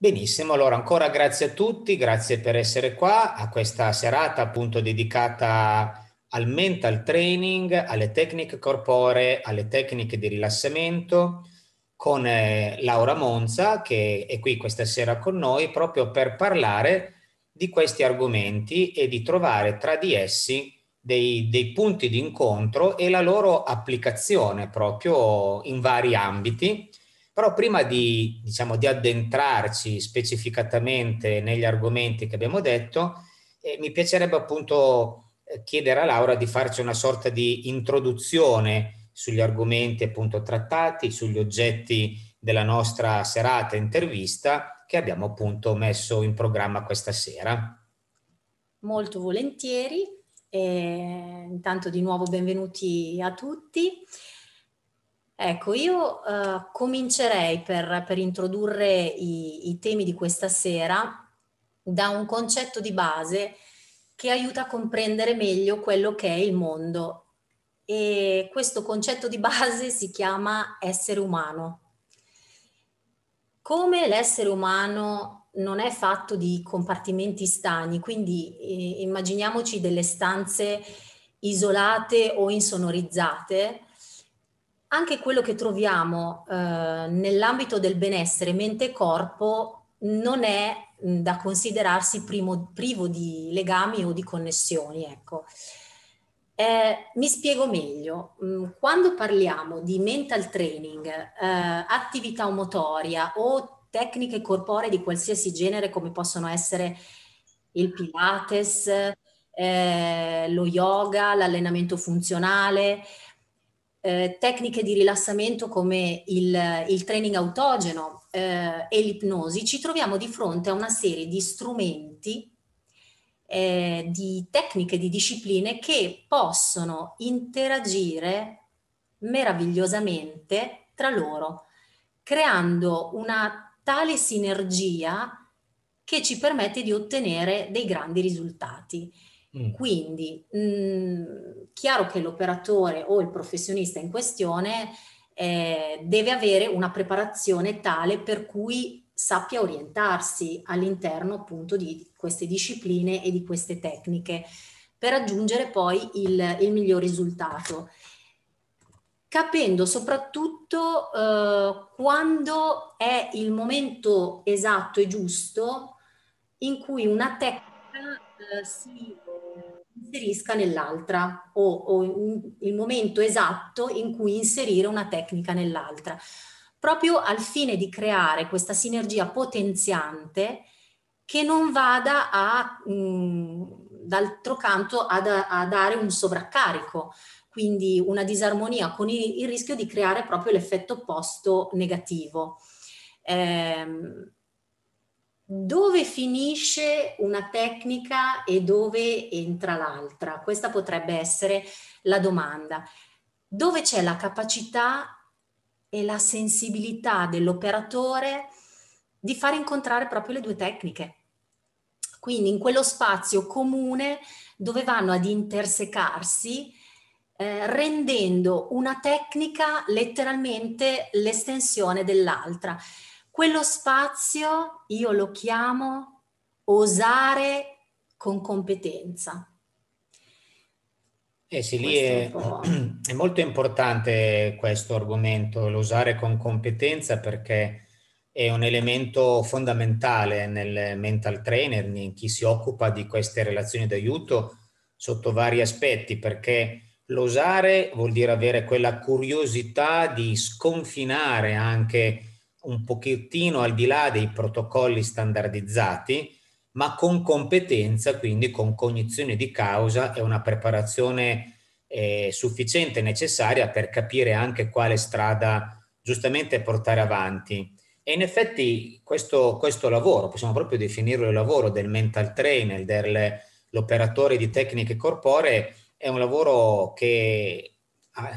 Benissimo, allora ancora grazie a tutti, grazie per essere qua a questa serata appunto dedicata al mental training, alle tecniche corporee, alle tecniche di rilassamento con eh, Laura Monza che è qui questa sera con noi proprio per parlare di questi argomenti e di trovare tra di essi dei, dei punti di incontro e la loro applicazione proprio in vari ambiti però prima di, diciamo, di addentrarci specificatamente negli argomenti che abbiamo detto, eh, mi piacerebbe appunto eh, chiedere a Laura di farci una sorta di introduzione sugli argomenti appunto trattati, sugli oggetti della nostra serata intervista che abbiamo appunto messo in programma questa sera. Molto volentieri. E intanto di nuovo benvenuti a tutti. Ecco, io eh, comincerei per, per introdurre i, i, temi di questa sera da un concetto di base che aiuta a comprendere meglio quello che è il mondo. E questo concetto di base si chiama essere umano. Come l'essere umano non è fatto di compartimenti stagni, quindi eh, immaginiamoci delle stanze isolate o insonorizzate, anche quello che troviamo eh, nell'ambito del benessere mente-corpo non è mh, mm, da considerarsi primo, privo di legami o di connessioni. Ecco. Eh, mi spiego meglio, mm, quando parliamo di mental training, eh, attività motoria o tecniche corporee di qualsiasi genere come possono essere il Pilates, eh, lo yoga, l'allenamento funzionale, eh, tecniche di rilassamento come il, il training autogeno eh, e l'ipnosi, ci troviamo di fronte a una serie di strumenti, eh, di tecniche, di discipline che possono interagire meravigliosamente tra loro, creando una tale sinergia che ci permette di ottenere dei grandi risultati. Mm. Quindi, mh, mm, chiaro che l'operatore o il professionista in questione eh, deve avere una preparazione tale per cui sappia orientarsi all'interno appunto di queste discipline e di queste tecniche per raggiungere poi il, il miglior risultato capendo soprattutto eh, quando è il momento esatto e giusto in cui una tecnica eh, si inserisca nell'altra o, o il momento esatto in cui inserire una tecnica nell'altra, proprio al fine di creare questa sinergia potenziante che non vada a, mh, mm, d'altro canto ad, a dare un sovraccarico, quindi una disarmonia con il, il rischio di creare proprio l'effetto opposto negativo. Ehm, dove finisce una tecnica e dove entra l'altra? Questa potrebbe essere la domanda. Dove c'è la capacità e la sensibilità dell'operatore di far incontrare proprio le due tecniche? Quindi in quello spazio comune dove vanno ad intersecarsi eh, rendendo una tecnica letteralmente l'estensione dell'altra. Quello spazio io lo chiamo osare con competenza. Eh sì, lì è, è, molto importante questo argomento, l'osare con competenza perché è un elemento fondamentale nel mental trainer, in chi si occupa di queste relazioni d'aiuto sotto vari aspetti, perché l'osare vuol dire avere quella curiosità di sconfinare anche un pochettino al di là dei protocolli standardizzati, ma con competenza, quindi con cognizione di causa e una preparazione eh, sufficiente e necessaria per capire anche quale strada giustamente portare avanti. E in effetti questo, questo lavoro, possiamo proprio definirlo il lavoro del mental trainer, dell'operatore di tecniche corporee, è un lavoro che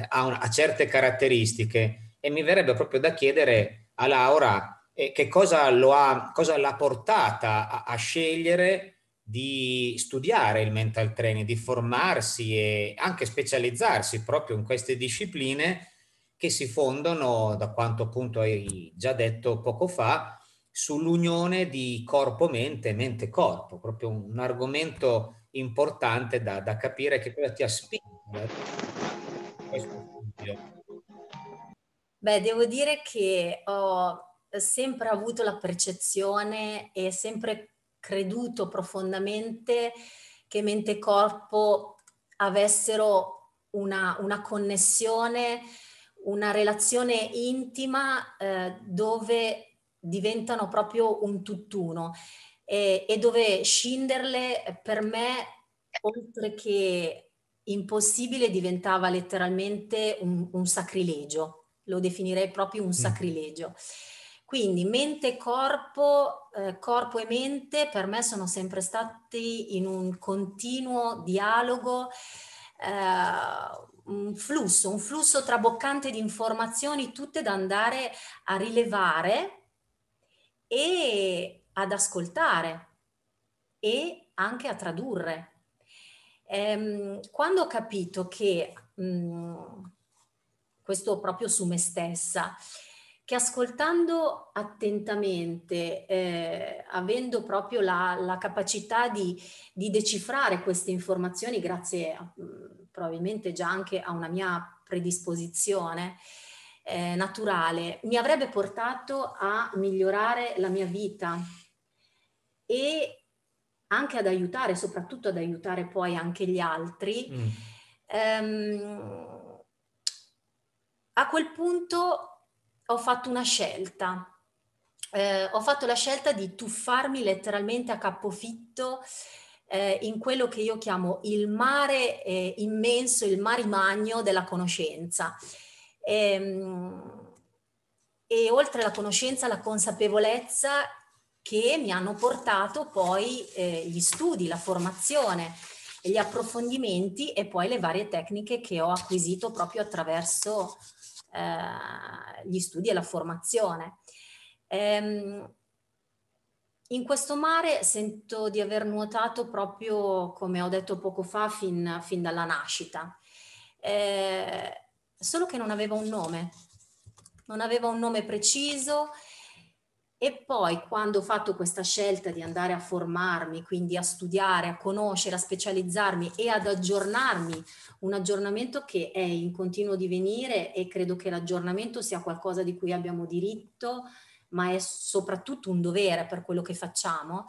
ha, una, ha certe caratteristiche e mi verrebbe proprio da chiedere a Laura che cosa, ha, cosa, l'ha portata a, a, scegliere di studiare il mental training, di formarsi e anche specializzarsi proprio in queste discipline che si fondano, da quanto appunto hai già detto poco fa, sull'unione di corpo-mente, mente-corpo, proprio un argomento importante da, da capire che cosa ti ha spinto a questo studio. Beh, devo dire che ho sempre avuto la percezione e sempre creduto profondamente che mente e corpo avessero una, una connessione, una relazione intima eh, dove diventano proprio un tutt'uno e, e dove scinderle per me, oltre che impossibile, diventava letteralmente un, un sacrilegio lo definirei proprio un mm. sacrilegio. Quindi mente e corpo, eh, corpo e mente per me sono sempre stati in un continuo dialogo, eh, un flusso, un flusso traboccante di informazioni tutte da andare a rilevare e ad ascoltare e anche a tradurre. Ehm, quando ho capito che mh, mm, questo proprio su me stessa, che ascoltando attentamente, eh, avendo proprio la, la capacità di, di, decifrare queste informazioni, grazie a, mm, probabilmente già anche a una mia predisposizione, eh, naturale mi avrebbe portato a migliorare la mia vita e anche ad aiutare, soprattutto ad aiutare poi anche gli altri. Mm. Um, a quel punto ho fatto una scelta. Eh, ho fatto la scelta di tuffarmi letteralmente a capofitto eh, in quello che io chiamo il mare eh, immenso, il marimagno della conoscenza. E, ehm, e oltre alla conoscenza, la consapevolezza che mi hanno portato poi eh, gli studi, la formazione, gli approfondimenti e poi le varie tecniche che ho acquisito proprio attraverso eh, gli studi e la formazione. Ehm, in questo mare sento di aver nuotato proprio, come ho detto poco fa, fin, fin dalla nascita, eh, solo che non aveva un nome, non aveva un nome preciso, e poi quando ho fatto questa scelta di andare a formarmi, quindi a studiare, a conoscere, a specializzarmi e ad aggiornarmi, un aggiornamento che è in continuo divenire e credo che l'aggiornamento sia qualcosa di cui abbiamo diritto, ma è soprattutto un dovere per quello che facciamo,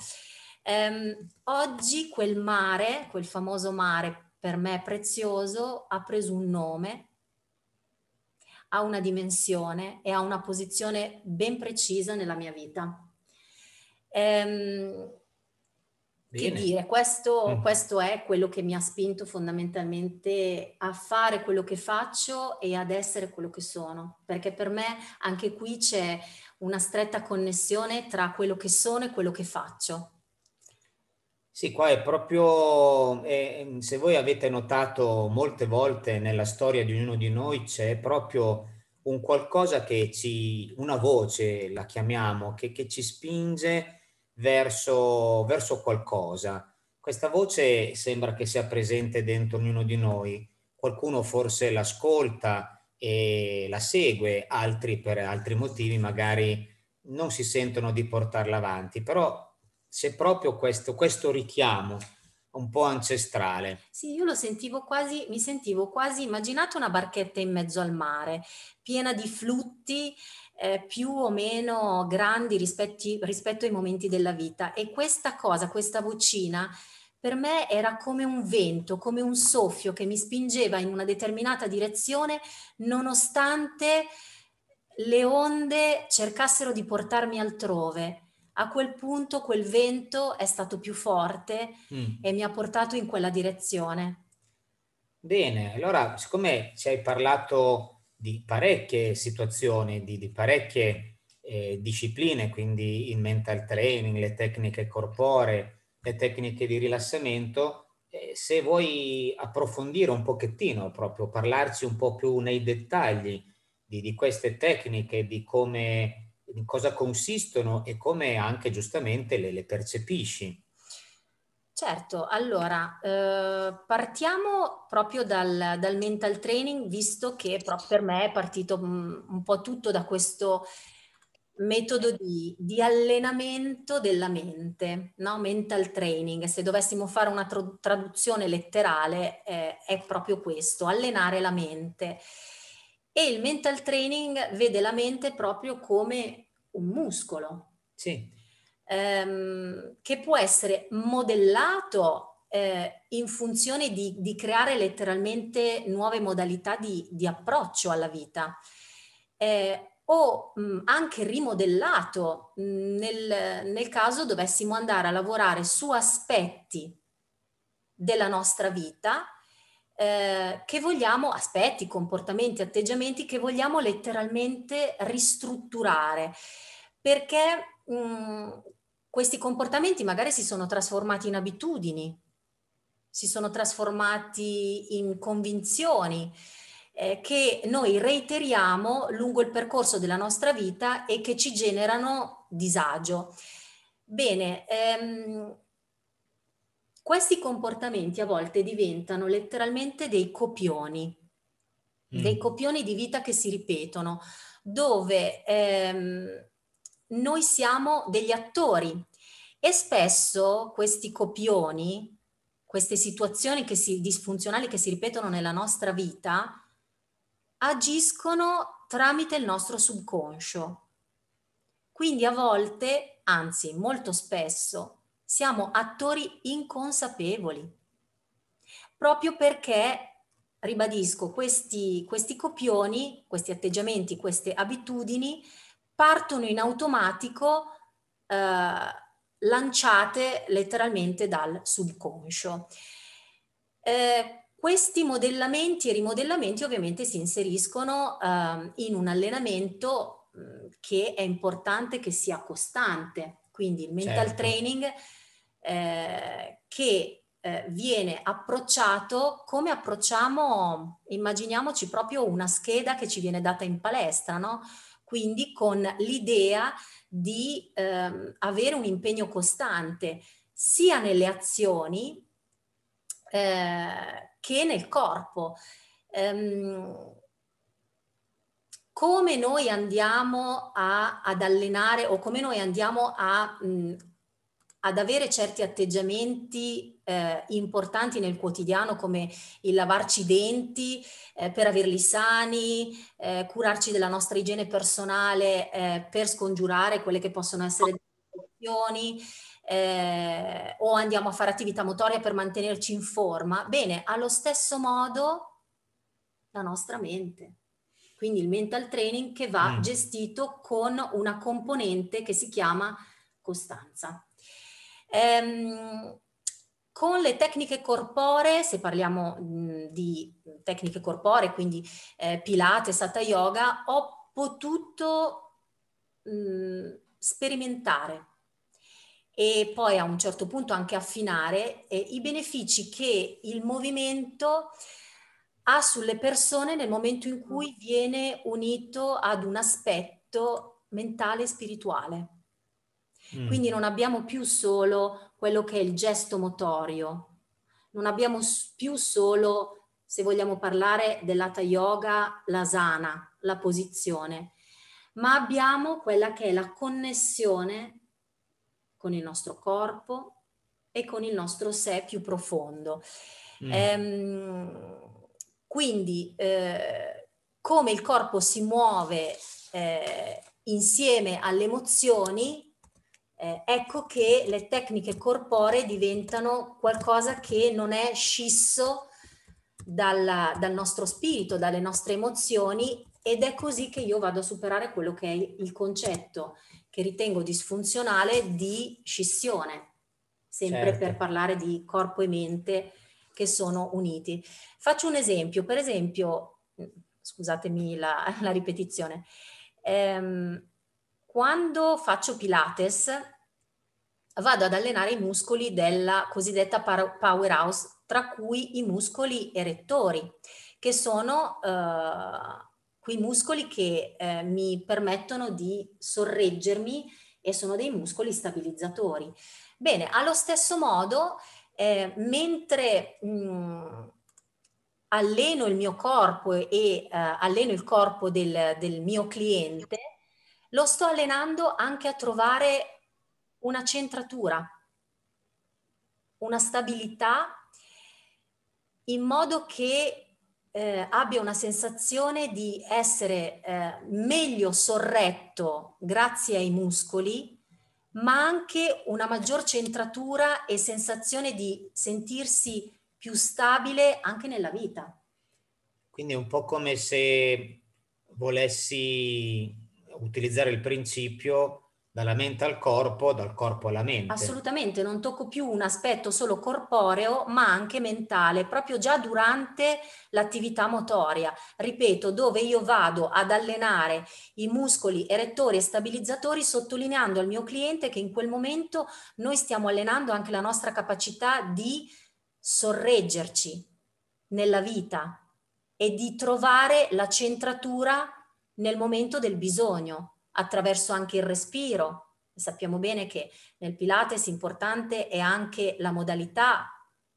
ehm, oggi quel mare, quel famoso mare per me prezioso, ha preso un nome ha una dimensione e ha una posizione ben precisa nella mia vita. Ehm, che dire, questo, mm. questo, è quello che mi ha spinto fondamentalmente a fare quello che faccio e ad essere quello che sono, perché per me anche qui c'è una stretta connessione tra quello che sono e quello che faccio. Sì, qua è proprio, eh, ehm, se voi avete notato molte volte nella storia di ognuno di noi c'è proprio un qualcosa che ci, una voce la chiamiamo, che, che ci spinge verso, verso qualcosa. Questa voce sembra che sia presente dentro ognuno di noi, qualcuno forse l'ascolta e la segue, altri per altri motivi magari non si sentono di portarla avanti, però c'è proprio questo, questo richiamo un po' ancestrale. Sì, io lo sentivo quasi, mi sentivo quasi, immaginate una barchetta in mezzo al mare, piena di flutti eh, più o meno grandi rispetti, rispetto ai momenti della vita e questa cosa, questa vocina per me era come un vento, come un soffio che mi spingeva in una determinata direzione nonostante le onde cercassero di portarmi altrove a quel punto quel vento è stato più forte mm. e mi ha portato in quella direzione. Bene, allora siccome ci hai parlato di parecchie situazioni, di, di parecchie eh, discipline, quindi il mental training, le tecniche corporee, le tecniche di rilassamento, eh, se vuoi approfondire un pochettino, proprio parlarci un po' più nei dettagli di, di queste tecniche, di come in cosa consistono e come anche giustamente le, le percepisci. Certo, allora eh, partiamo proprio dal, dal, mental training, visto che proprio per me è partito mm, un po' tutto da questo metodo di, di allenamento della mente, no? mental training. Se dovessimo fare una traduzione letterale eh, è proprio questo, allenare la mente. E il mental training vede la mente proprio come un muscolo. Sì. Ehm, che può essere modellato eh, in funzione di, di, creare letteralmente nuove modalità di, di approccio alla vita. Eh, o mh, mm, anche rimodellato mh, mm, nel, nel caso dovessimo andare a lavorare su aspetti della nostra vita eh, che vogliamo, aspetti, comportamenti, atteggiamenti che vogliamo letteralmente ristrutturare, perché mh, mm, questi comportamenti magari si sono trasformati in abitudini, si sono trasformati in convinzioni eh, che noi reiteriamo lungo il percorso della nostra vita e che ci generano disagio. Bene, ehm, questi comportamenti a volte diventano letteralmente dei copioni, mm. dei copioni di vita che si ripetono, dove ehm, noi siamo degli attori e spesso questi copioni, queste situazioni che si, disfunzionali che si ripetono nella nostra vita, agiscono tramite il nostro subconscio. Quindi a volte, anzi molto spesso, siamo attori inconsapevoli, proprio perché, ribadisco, questi, questi copioni, questi atteggiamenti, queste abitudini partono in automatico eh, lanciate letteralmente dal subconscio. Eh, questi modellamenti e rimodellamenti ovviamente si inseriscono eh, in un allenamento che è importante che sia costante, quindi il mental certo. training eh, che eh, viene approcciato come approcciamo, immaginiamoci proprio una scheda che ci viene data in palestra, no? quindi con l'idea di ehm, avere un impegno costante sia nelle azioni eh, che nel corpo. Um, come noi andiamo a, ad allenare o come noi andiamo a mh, ad avere certi atteggiamenti eh, importanti nel quotidiano come il lavarci i denti eh, per averli sani, eh, curarci della nostra igiene personale eh, per scongiurare quelle che possono essere infezioni eh, o andiamo a fare attività motoria per mantenerci in forma, bene, allo stesso modo la nostra mente. Quindi il mental training che va mm. gestito con una componente che si chiama costanza. Ehm, con le tecniche corporee, se parliamo mh, di tecniche corporee, quindi eh, Pilate, Satta Yoga, ho potuto mh, sperimentare e poi a un certo punto anche affinare eh, i benefici che il movimento ha sulle persone nel momento in cui mm. viene unito ad un aspetto mentale e spirituale. Mm. Quindi non abbiamo più solo quello che è il gesto motorio, non abbiamo più solo, se vogliamo parlare dell'ata yoga, la sana, la posizione, ma abbiamo quella che è la connessione con il nostro corpo e con il nostro sé più profondo. Mm. Ehm, quindi eh, come il corpo si muove eh, insieme alle emozioni eh, ecco che le tecniche corporee diventano qualcosa che non è scisso dalla, dal nostro spirito, dalle nostre emozioni ed è così che io vado a superare quello che è il concetto che ritengo disfunzionale di scissione, sempre certo. per parlare di corpo e mente che sono uniti. Faccio un esempio, per esempio, scusatemi la, la ripetizione, ehm, quando faccio Pilates vado ad allenare i muscoli della cosiddetta powerhouse, tra cui i muscoli erettori, che sono eh, quei muscoli che eh, mi permettono di sorreggermi e sono dei muscoli stabilizzatori. Bene, allo stesso modo, eh, mentre mh, mm, alleno il mio corpo e eh, alleno il corpo del, del mio cliente, lo sto allenando anche a trovare una centratura, una stabilità in modo che eh, abbia una sensazione di essere eh, meglio sorretto grazie ai muscoli, ma anche una maggior centratura e sensazione di sentirsi più stabile anche nella vita. Quindi è un po' come se volessi utilizzare il principio dalla mente al corpo, dal corpo alla mente. Assolutamente, non tocco più un aspetto solo corporeo, ma anche mentale, proprio già durante l'attività motoria. Ripeto, dove io vado ad allenare i muscoli erettori e stabilizzatori, sottolineando al mio cliente che in quel momento noi stiamo allenando anche la nostra capacità di sorreggerci nella vita e di trovare la centratura nel momento del bisogno attraverso anche il respiro. Sappiamo bene che nel Pilates importante è anche la modalità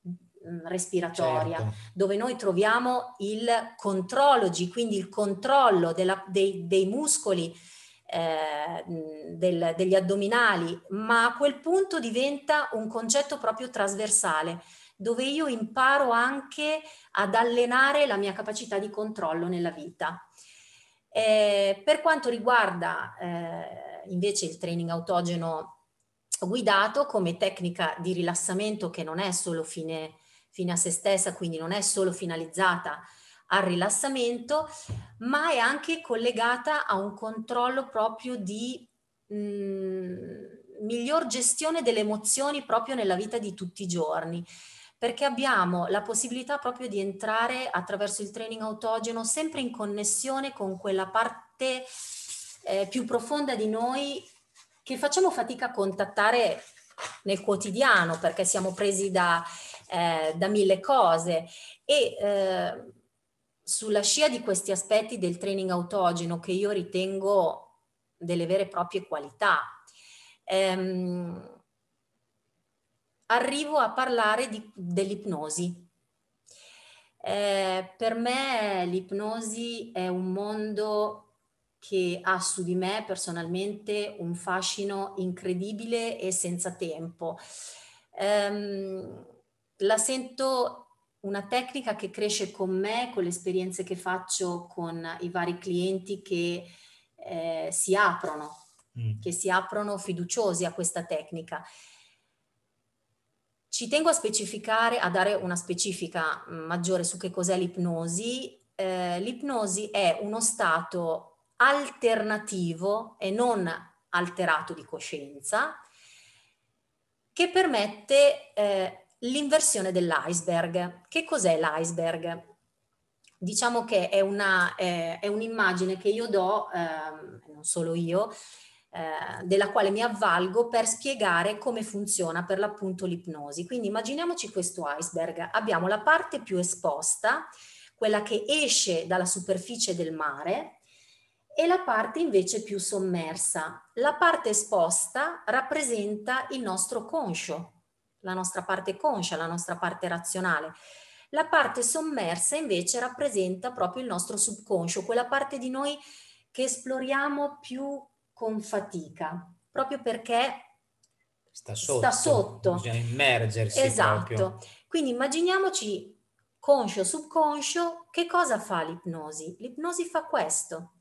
mm, respiratoria, certo. dove noi troviamo il contrologi, quindi il controllo della, dei, dei, muscoli, eh, mm, del, degli addominali, ma a quel punto diventa un concetto proprio trasversale, dove io imparo anche ad allenare la mia capacità di controllo nella vita. Eh, per quanto riguarda eh, invece il training autogeno guidato come tecnica di rilassamento che non è solo fine, fine a se stessa, quindi non è solo finalizzata al rilassamento, ma è anche collegata a un controllo proprio di mh, mm, miglior gestione delle emozioni proprio nella vita di tutti i giorni perché abbiamo la possibilità proprio di entrare attraverso il training autogeno sempre in connessione con quella parte eh, più profonda di noi che facciamo fatica a contattare nel quotidiano perché siamo presi da, eh, da mille cose e eh, sulla scia di questi aspetti del training autogeno che io ritengo delle vere e proprie qualità. Ehm, arrivo a parlare di, dell'ipnosi. Eh, per me l'ipnosi è un mondo che ha su di me personalmente un fascino incredibile e senza tempo. Um, la sento una tecnica che cresce con me, con le esperienze che faccio con i vari clienti che eh, si aprono, mm. che si aprono fiduciosi a questa tecnica. Ci tengo a specificare, a dare una specifica mm, maggiore su che cos'è l'ipnosi. Eh, l'ipnosi è uno stato alternativo e non alterato di coscienza che permette eh, l'inversione dell'iceberg. Che cos'è l'iceberg? Diciamo che è, una, eh, è un'immagine che io do, ehm, non solo io, eh, della quale mi avvalgo per spiegare come funziona per l'appunto l'ipnosi. Quindi immaginiamoci questo iceberg, abbiamo la parte più esposta, quella che esce dalla superficie del mare, e la parte invece più sommersa. La parte esposta rappresenta il nostro conscio, la nostra parte conscia, la nostra parte razionale. La parte sommersa invece rappresenta proprio il nostro subconscio, quella parte di noi che esploriamo più con fatica, proprio perché sta sotto. Sta sotto. Bisogna immergersi. Esatto. Proprio. Quindi immaginiamoci conscio, subconscio, che cosa fa l'ipnosi? L'ipnosi fa questo.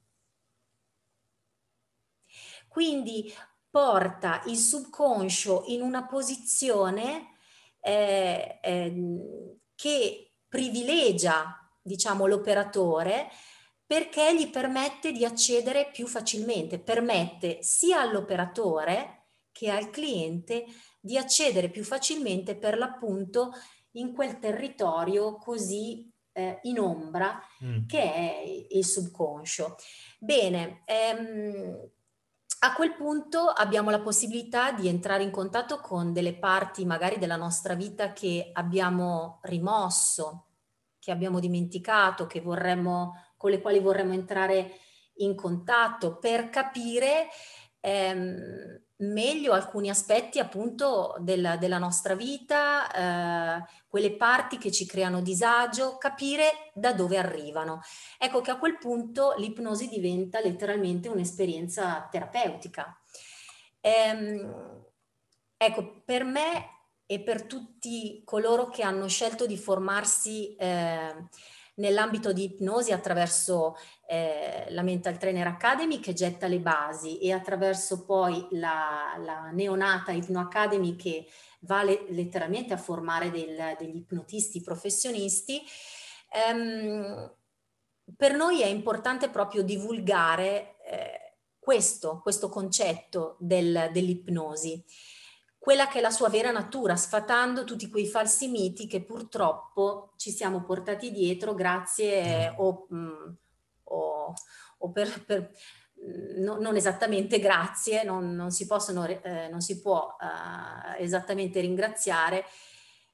Quindi porta il subconscio in una posizione eh, eh, che privilegia, diciamo, l'operatore perché gli permette di accedere più facilmente, permette sia all'operatore che al cliente di accedere più facilmente per l'appunto in quel territorio così eh, in ombra mm. che è il subconscio. Bene, ehm, a quel punto abbiamo la possibilità di entrare in contatto con delle parti magari della nostra vita che abbiamo rimosso, che abbiamo dimenticato, che vorremmo con le quali vorremmo entrare in contatto per capire ehm, meglio alcuni aspetti appunto della, della nostra vita, eh, quelle parti che ci creano disagio, capire da dove arrivano. Ecco che a quel punto l'ipnosi diventa letteralmente un'esperienza terapeutica. Ehm, ecco, per me e per tutti coloro che hanno scelto di formarsi eh, nell'ambito di ipnosi attraverso eh, la Mental Trainer Academy che getta le basi e attraverso poi la, la neonata Ipno Academy che vale letteralmente a formare del, degli ipnotisti professionisti. Ehm, per noi è importante proprio divulgare eh, questo, questo concetto del, dell'ipnosi quella che è la sua vera natura, sfatando tutti quei falsi miti che purtroppo ci siamo portati dietro grazie mm. o, mm, o, o per, per no, non esattamente grazie, non, non, si, possono, eh, non si, può eh, esattamente ringraziare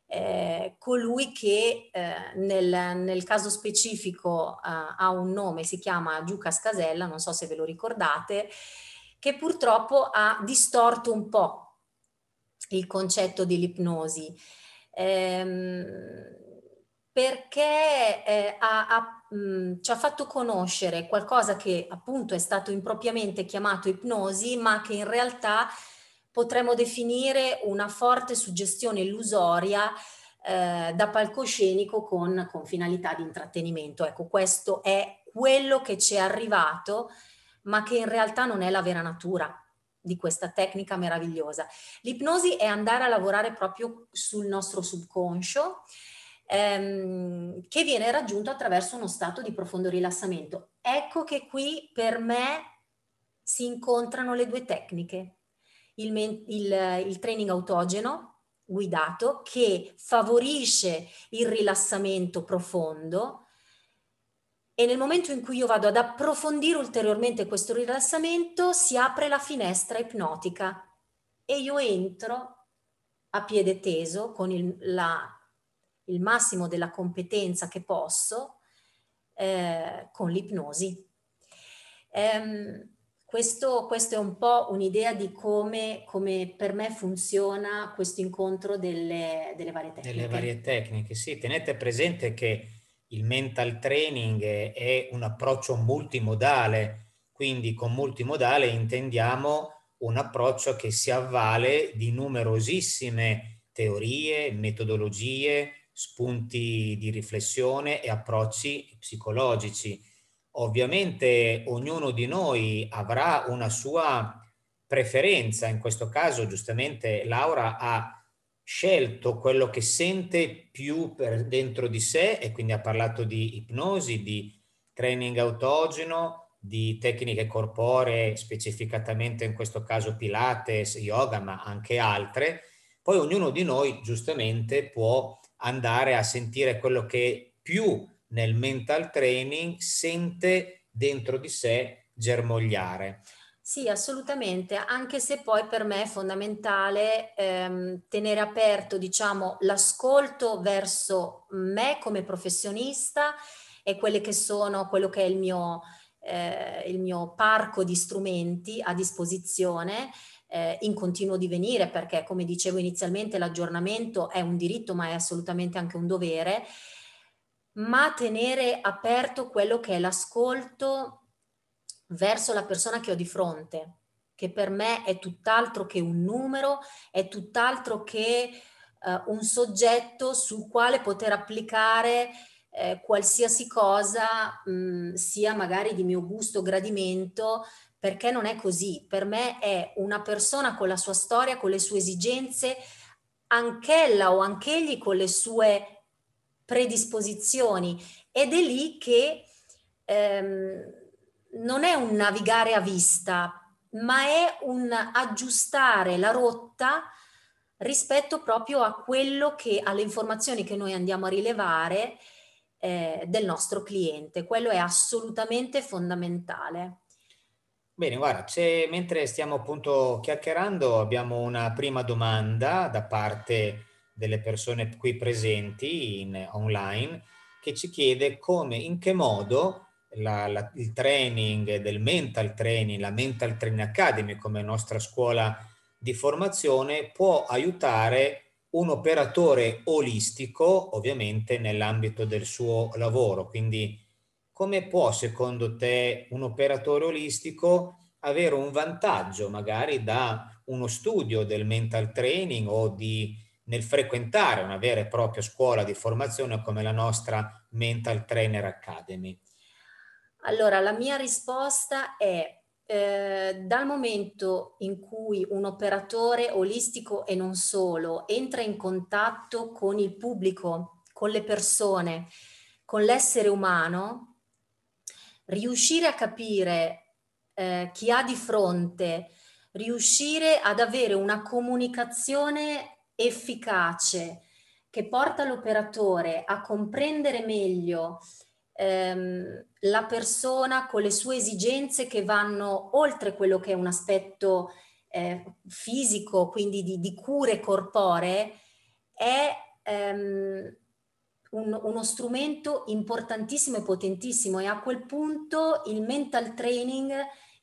eh, colui che eh, nel, nel, caso specifico eh, ha un nome, si chiama Giucas Casella, non so se ve lo ricordate, che purtroppo ha distorto un po' il concetto dell'ipnosi, ehm, perché eh, ha, ha, mh, mm, ci ha fatto conoscere qualcosa che appunto è stato impropriamente chiamato ipnosi, ma che in realtà potremmo definire una forte suggestione illusoria eh, da palcoscenico con, con, finalità di intrattenimento. Ecco, questo è quello che ci è arrivato, ma che in realtà non è la vera natura di questa tecnica meravigliosa. L'ipnosi è andare a lavorare proprio sul nostro subconscio ehm, che viene raggiunto attraverso uno stato di profondo rilassamento. Ecco che qui per me si incontrano le due tecniche, il, men- il, il training autogeno guidato che favorisce il rilassamento profondo, e nel momento in cui io vado ad approfondire ulteriormente questo rilassamento si apre la finestra ipnotica e io entro a piede teso con il, la, il massimo della competenza che posso eh, con l'ipnosi. Ehm, questo, questo, è un po' un'idea di come, come, per me funziona questo incontro delle, delle varie tecniche. Delle varie tecniche, sì. Tenete presente che il mental training è un approccio multimodale, quindi con multimodale intendiamo un approccio che si avvale di numerosissime teorie, metodologie, spunti di riflessione e approcci psicologici. Ovviamente ognuno di noi avrà una sua preferenza, in questo caso giustamente Laura ha scelto quello che sente più dentro di sé e quindi ha parlato di ipnosi, di training autogeno, di tecniche corporee, specificatamente in questo caso Pilates, yoga, ma anche altre. Poi ognuno di noi giustamente può andare a sentire quello che più nel mental training sente dentro di sé germogliare. Sì, assolutamente, anche se poi per me è fondamentale ehm, tenere aperto, diciamo, l'ascolto verso me come professionista e quelle che sono, quello che è il mio, eh, il mio parco di strumenti a disposizione eh, in continuo divenire, perché come dicevo inizialmente l'aggiornamento è un diritto, ma è assolutamente anche un dovere, ma tenere aperto quello che è l'ascolto verso la persona che ho di fronte, che per me è tutt'altro che un numero, è tutt'altro che uh, un soggetto sul quale poter applicare eh, qualsiasi cosa mh, mm, sia magari di mio gusto o gradimento, perché non è così. Per me è una persona con la sua storia, con le sue esigenze, anch'ella o anch'egli con le sue predisposizioni ed è lì che ehm, non è un navigare a vista, ma è un aggiustare la rotta rispetto proprio a quello che, alle informazioni che noi andiamo a rilevare eh, del nostro cliente. Quello è assolutamente fondamentale. Bene, guarda, mentre stiamo appunto chiacchierando abbiamo una prima domanda da parte delle persone qui presenti in, online che ci chiede come, in che modo la, la, il training del mental training, la mental training academy come nostra scuola di formazione può aiutare un operatore olistico ovviamente nell'ambito del suo lavoro. Quindi come può secondo te un operatore olistico avere un vantaggio magari da uno studio del mental training o di, nel frequentare una vera e propria scuola di formazione come la nostra Mental Trainer Academy? Allora, la mia risposta è eh, dal momento in cui un operatore olistico e non solo entra in contatto con il pubblico, con le persone, con l'essere umano, riuscire a capire eh, chi ha di fronte, riuscire ad avere una comunicazione efficace che porta l'operatore a comprendere meglio ehm, la persona con le sue esigenze che vanno oltre quello che è un aspetto eh, fisico, quindi di, di, cure corporee, è ehm, un, uno strumento importantissimo e potentissimo e a quel punto il mental training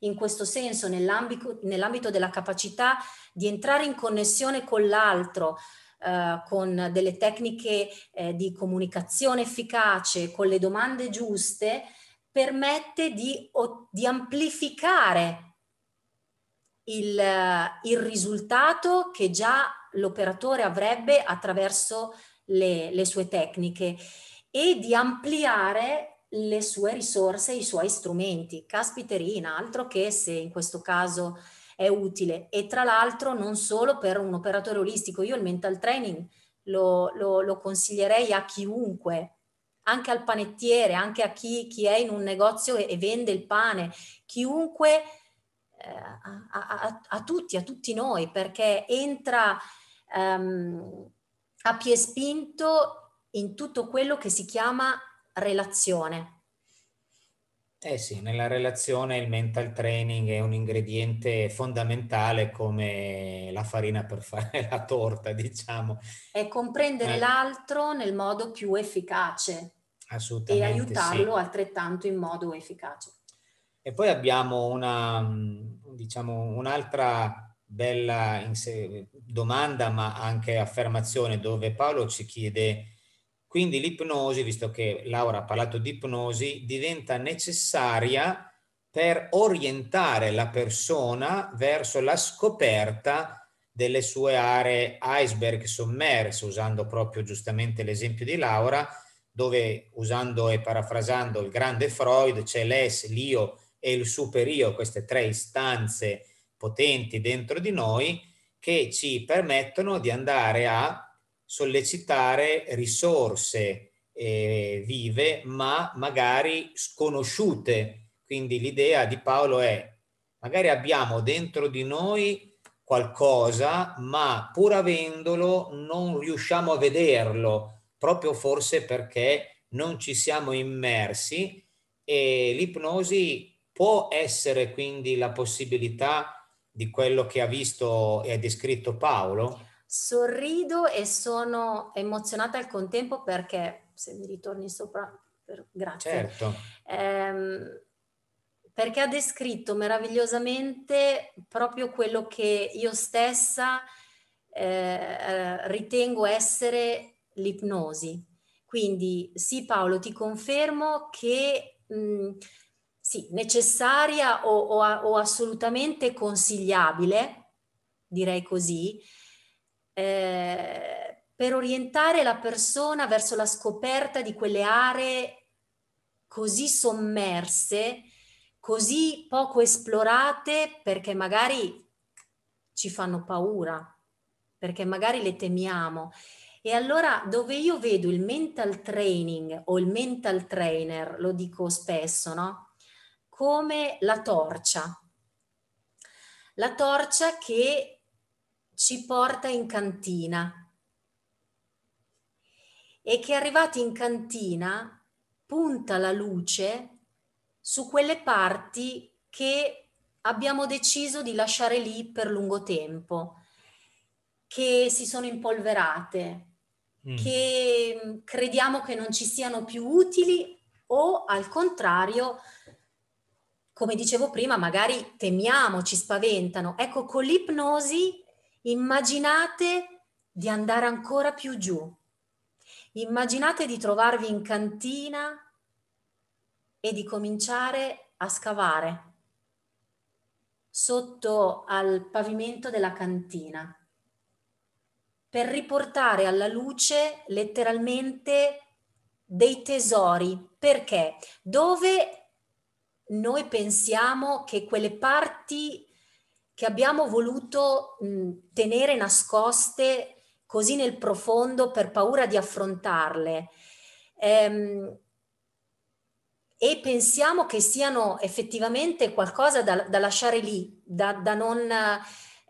in questo senso nell'ambito, nell'ambito della capacità di entrare in connessione con l'altro, eh, con delle tecniche eh, di comunicazione efficace, con le domande giuste, permette di, o, di amplificare il, eh, il, risultato che già l'operatore avrebbe attraverso le, le sue tecniche e di ampliare le sue risorse, i suoi strumenti. Caspiterina, altro che se in questo caso è utile e tra l'altro non solo per un operatore olistico, io il mental training lo, lo, lo consiglierei a chiunque, anche al panettiere, anche a chi, chi è in un negozio e, e vende il pane, chiunque, eh, a, a, a, tutti, a tutti noi, perché entra ehm, a pie spinto in tutto quello che si chiama relazione eh sì, nella relazione il mental training è un ingrediente fondamentale come la farina per fare la torta, diciamo. È comprendere eh. l'altro nel modo più efficace Assolutamente. e aiutarlo sì. altrettanto in modo efficace. E poi abbiamo una, diciamo, un'altra bella domanda, ma anche affermazione, dove Paolo ci chiede quindi l'ipnosi, visto che Laura ha parlato di ipnosi, diventa necessaria per orientare la persona verso la scoperta delle sue aree iceberg sommerse, usando proprio giustamente l'esempio di Laura, dove usando e parafrasando il grande Freud c'è l'es, l'io e il superio, queste tre istanze potenti dentro di noi che ci permettono di andare a sollecitare risorse eh, vive ma magari sconosciute. Quindi l'idea di Paolo è magari abbiamo dentro di noi qualcosa ma pur avendolo non riusciamo a vederlo proprio forse perché non ci siamo immersi e l'ipnosi può essere quindi la possibilità di quello che ha visto e ha descritto Paolo? sorrido e sono emozionata al contempo perché, se mi ritorni sopra, per, grazie. Certo. Ehm, perché ha descritto meravigliosamente proprio quello che io stessa eh, eh ritengo essere l'ipnosi. Quindi sì Paolo, ti confermo che mh, mm, sì, necessaria o, o, o assolutamente consigliabile, direi così, eh, per orientare la persona verso la scoperta di quelle aree così sommerse, così poco esplorate, perché magari ci fanno paura, perché magari le temiamo. E allora dove io vedo il mental training o il mental trainer, lo dico spesso, no? Come la torcia. La torcia che ci porta in cantina e che arrivati in cantina punta la luce su quelle parti che abbiamo deciso di lasciare lì per lungo tempo, che si sono impolverate, mm. che mm, crediamo che non ci siano più utili o al contrario come dicevo prima, magari temiamo, ci spaventano. Ecco, con l'ipnosi immaginate di andare ancora più giù, immaginate di trovarvi in cantina e di cominciare a scavare sotto al pavimento della cantina per riportare alla luce letteralmente dei tesori. Perché? Dove noi pensiamo che quelle parti che abbiamo voluto mh, tenere nascoste così nel profondo per paura di affrontarle. Ehm, e pensiamo che siano effettivamente qualcosa da, da lasciare lì, da, da, non,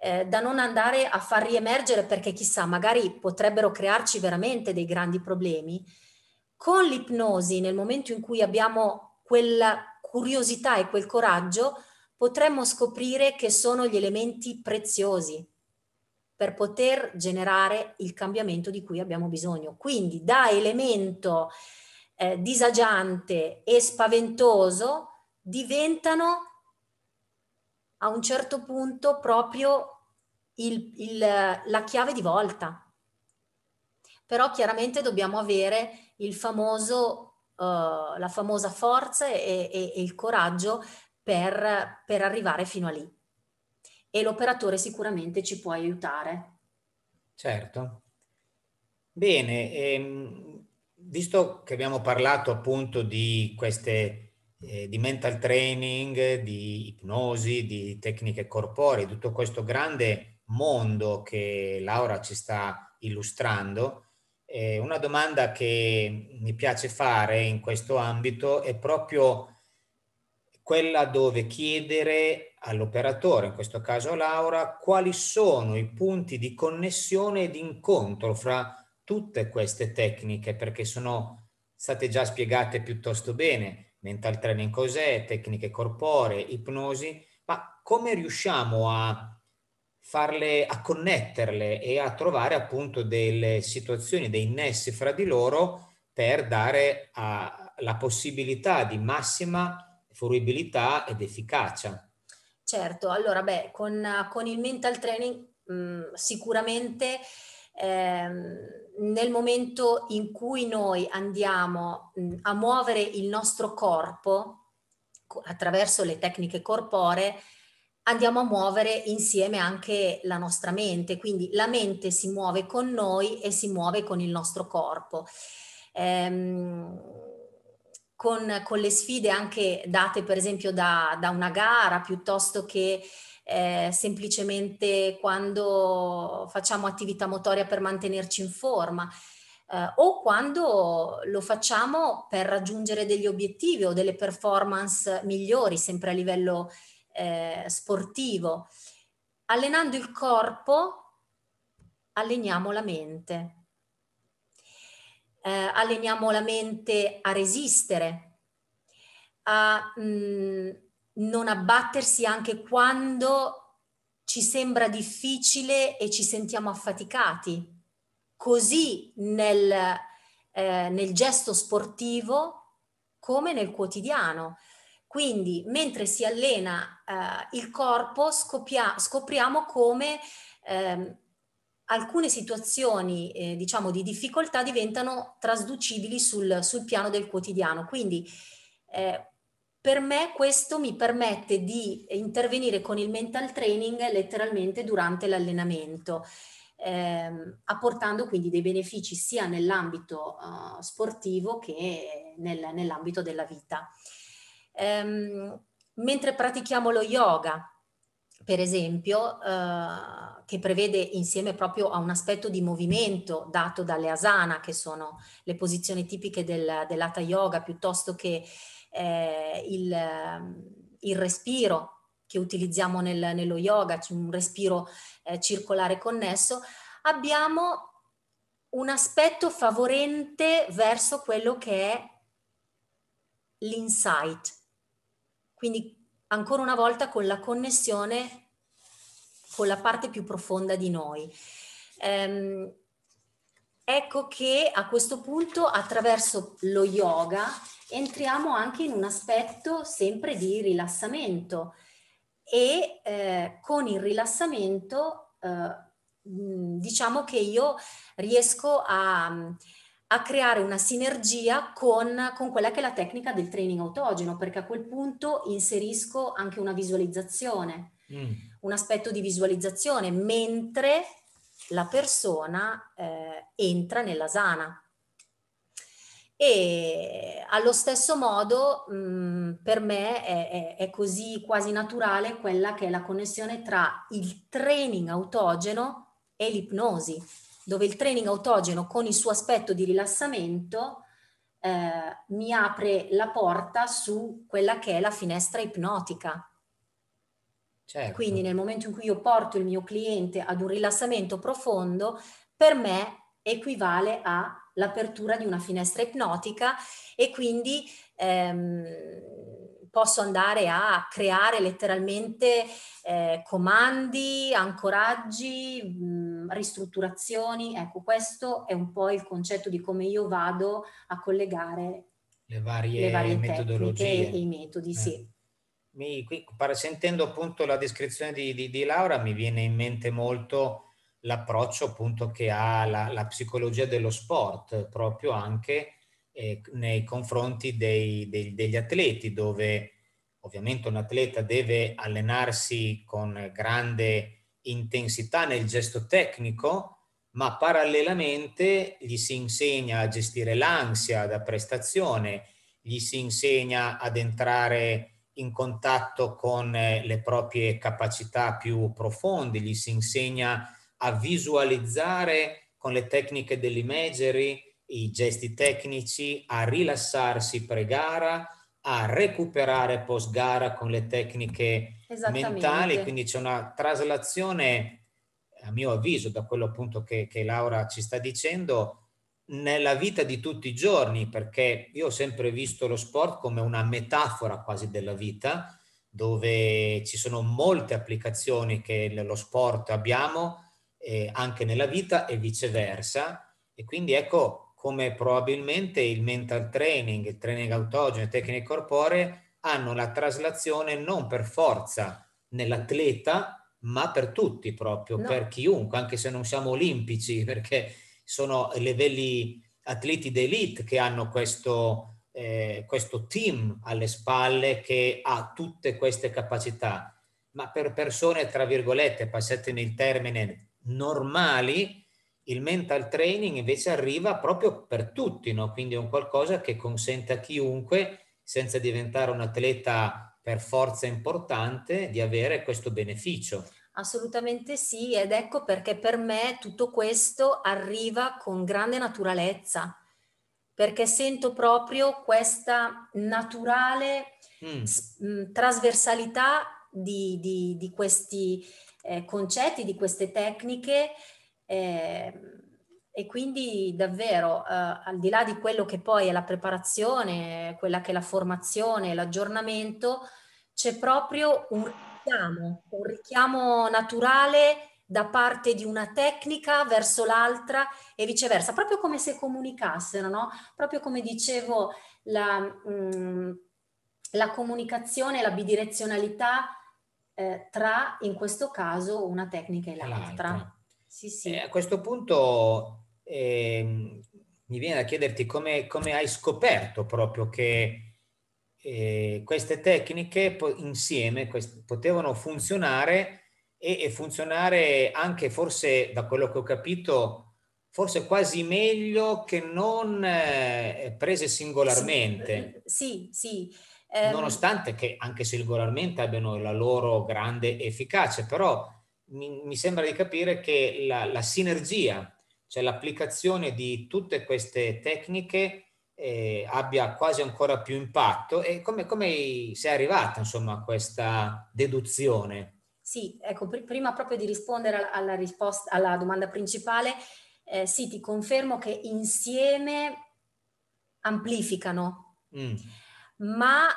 eh, da, non, andare a far riemergere perché chissà, magari potrebbero crearci veramente dei grandi problemi. Con l'ipnosi, nel momento in cui abbiamo quella curiosità e quel coraggio, potremmo scoprire che sono gli elementi preziosi per poter generare il cambiamento di cui abbiamo bisogno. Quindi da elemento eh, disagiante e spaventoso diventano a un certo punto proprio il, il, la chiave di volta. Però chiaramente dobbiamo avere il famoso, uh, la famosa forza e, e, e il coraggio per, per arrivare fino a lì. E l'operatore sicuramente ci può aiutare. Certo. Bene, ehm, visto che abbiamo parlato appunto di queste, eh, di mental training, di ipnosi, di tecniche corporee, tutto questo grande mondo che Laura ci sta illustrando, eh, una domanda che mi piace fare in questo ambito è proprio quella dove chiedere all'operatore, in questo caso a Laura, quali sono i punti di connessione e di incontro fra tutte queste tecniche, perché sono state già spiegate piuttosto bene, mental training cos'è, tecniche corporee, ipnosi, ma come riusciamo a farle, a connetterle e a trovare appunto delle situazioni, dei nessi fra di loro per dare a, la possibilità di massima fruibilità ed efficacia. Certo, allora beh, con, con il mental training mh, mm, sicuramente ehm, nel momento in cui noi andiamo mh, mm, a muovere il nostro corpo attraverso le tecniche corporee, andiamo a muovere insieme anche la nostra mente, quindi la mente si muove con noi e si muove con il nostro corpo. Ehm, con, con le sfide anche date per esempio da, da una gara piuttosto che eh, semplicemente quando facciamo attività motoria per mantenerci in forma eh, o quando lo facciamo per raggiungere degli obiettivi o delle performance migliori sempre a livello eh, sportivo. Allenando il corpo alleniamo la mente eh, alleniamo la mente a resistere, a mh, mm, non abbattersi anche quando ci sembra difficile e ci sentiamo affaticati. Così nel, eh, nel gesto sportivo come nel quotidiano. Quindi mentre si allena eh, il corpo scopia- scopriamo come ehm, alcune situazioni eh, diciamo di difficoltà diventano trasducibili sul, sul piano del quotidiano. Quindi eh, per me questo mi permette di intervenire con il mental training letteralmente durante l'allenamento, ehm, apportando quindi dei benefici sia nell'ambito uh, sportivo che nel, nell'ambito della vita. Ehm, mentre pratichiamo lo yoga, per esempio, eh, che prevede insieme proprio a un aspetto di movimento dato dalle asana, che sono le posizioni tipiche del, dell'hatha yoga, piuttosto che eh, il, il, respiro che utilizziamo nel, nello yoga, un respiro eh, circolare connesso, abbiamo un aspetto favorente verso quello che è l'insight. Quindi ancora una volta con la connessione con la parte più profonda di noi. Ehm, ecco che a questo punto attraverso lo yoga entriamo anche in un aspetto sempre di rilassamento e eh, con il rilassamento eh, diciamo che io riesco a a creare una sinergia con, con, quella che è la tecnica del training autogeno, perché a quel punto inserisco anche una visualizzazione, mm. un aspetto di visualizzazione, mentre la persona eh, entra nella sana. E allo stesso modo mh, mm, per me è, è, è così quasi naturale quella che è la connessione tra il training autogeno e l'ipnosi dove il training autogeno con il suo aspetto di rilassamento eh, mi apre la porta su quella che è la finestra ipnotica. Certo. Quindi nel momento in cui io porto il mio cliente ad un rilassamento profondo, per me equivale all'apertura di una finestra ipnotica e quindi ehm, posso andare a creare letteralmente eh, comandi, ancoraggi. Mh, mm, Ehm, ristrutturazioni. Ecco, questo è un po' il concetto di come io vado a collegare le varie, le varie metodologie e i metodi, eh. sì. Mi, qui, sentendo appunto la descrizione di, di, di, Laura mi viene in mente molto l'approccio appunto che ha la, la psicologia dello sport proprio anche eh, nei confronti dei, dei, degli atleti dove ovviamente un atleta deve allenarsi con grande intensità nel gesto tecnico, ma parallelamente gli si insegna a gestire l'ansia da prestazione, gli si insegna ad entrare in contatto con eh, le proprie capacità più profonde, gli si insegna a visualizzare con le tecniche dell'imagery i gesti tecnici, a rilassarsi pre-gara, a recuperare post gara con le tecniche mentali, quindi c'è una traslazione, a mio avviso, da quello appunto che, che Laura ci sta dicendo, nella vita di tutti i giorni, perché io ho sempre visto lo sport come una metafora quasi della vita, dove ci sono molte applicazioni che lo sport abbiamo, eh, anche nella vita e viceversa. E quindi ecco, come probabilmente il mental training, il training autogeno, le tecniche corporee hanno la traslazione non per forza nell'atleta, ma per tutti proprio, no. per chiunque, anche se non siamo olimpici, perché sono livelli atleti d'elite che hanno questo, eh, questo team alle spalle che ha tutte queste capacità, ma per persone, tra virgolette, passatemi il termine, normali, il mental training invece arriva proprio per tutti, no? quindi è un qualcosa che consente a chiunque, senza diventare un atleta per forza importante, di avere questo beneficio. Assolutamente sì, ed ecco perché per me tutto questo arriva con grande naturalezza, perché sento proprio questa naturale mm. s- mh, mm, trasversalità di, di, di questi eh, concetti, di queste tecniche e, ehm, e quindi davvero, eh, al di là di quello che poi è la preparazione, quella che è la formazione, l'aggiornamento, c'è proprio un richiamo, un richiamo naturale da parte di una tecnica verso l'altra e viceversa, proprio come se comunicassero, no? Proprio come dicevo, la, mh, mm, la comunicazione, la bidirezionalità eh, tra, in questo caso, una tecnica e l'altra. Sì, sì. Eh, a questo punto eh, mi viene da chiederti come, come hai scoperto proprio che eh, queste tecniche insieme quest- potevano funzionare e-, e, funzionare anche forse, da quello che ho capito, forse quasi meglio che non eh, prese singolarmente. Sì, eh, sì. sì. Nonostante che anche singolarmente abbiano la loro grande efficacia, però mi, mi sembra di capire che la, la sinergia, cioè l'applicazione di tutte queste tecniche eh, abbia quasi ancora più impatto e come, come sei arrivata insomma a questa deduzione? Sì, ecco, pr- prima proprio di rispondere alla, risposta, alla domanda principale, eh, sì, ti confermo che insieme amplificano, mm. ma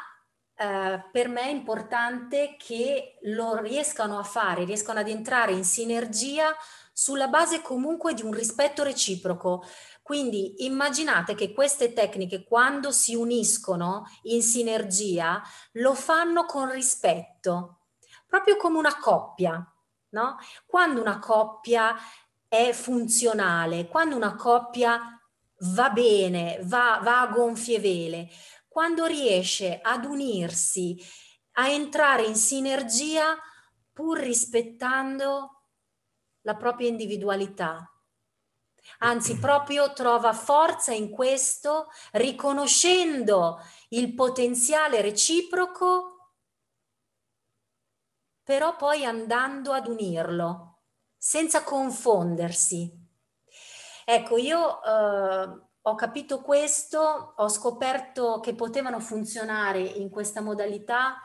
eh, per me è importante che lo riescano a fare, riescano ad entrare in sinergia sulla base comunque di un rispetto reciproco. Quindi immaginate che queste tecniche quando si uniscono in sinergia lo fanno con rispetto, proprio come una coppia. No? Quando una coppia è funzionale, quando una coppia va bene, va, va a gonfie vele, quando riesce ad unirsi, a entrare in sinergia pur rispettando la propria individualità. Anzi, proprio trova forza in questo, riconoscendo il potenziale reciproco, però poi andando ad unirlo, senza confondersi. Ecco, io eh, ho capito questo, ho scoperto che potevano funzionare in questa modalità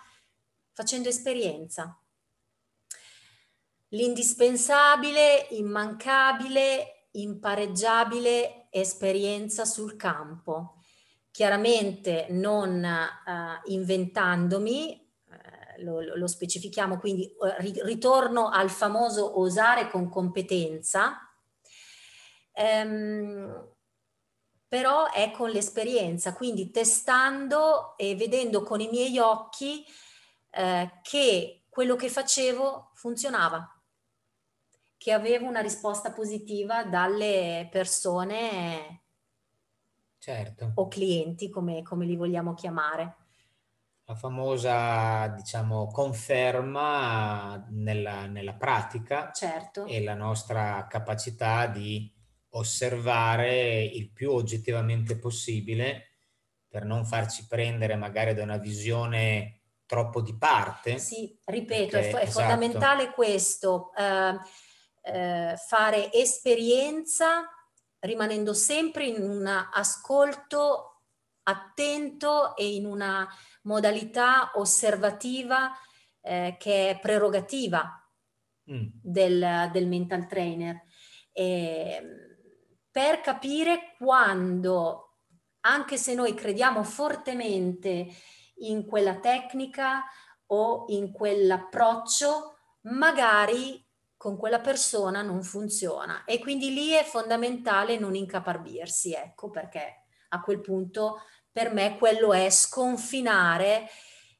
facendo esperienza. L'indispensabile, immancabile, impareggiabile esperienza sul campo. Chiaramente non uh, inventandomi, uh, lo, lo, specifichiamo, quindi uh, ritorno al famoso osare con competenza. Um, però è con l'esperienza, quindi testando e vedendo con i miei occhi eh, che quello che facevo funzionava, che avevo una risposta positiva dalle persone certo. o clienti, come, come li vogliamo chiamare la famosa diciamo, conferma nella, nella pratica certo. e la nostra capacità di osservare il più oggettivamente possibile per non farci prendere magari da una visione troppo di parte. Sì, ripeto, perché, è, esatto. fondamentale questo, eh, eh, fare esperienza rimanendo sempre in un ascolto attento e in una modalità osservativa eh, che è prerogativa mm. del, del, mental trainer. E, ehm, per capire quando, anche se noi crediamo fortemente in quella tecnica o in quell'approccio, magari con quella persona non funziona. E quindi lì è fondamentale non incaparbirsi, ecco perché a quel punto per me quello è sconfinare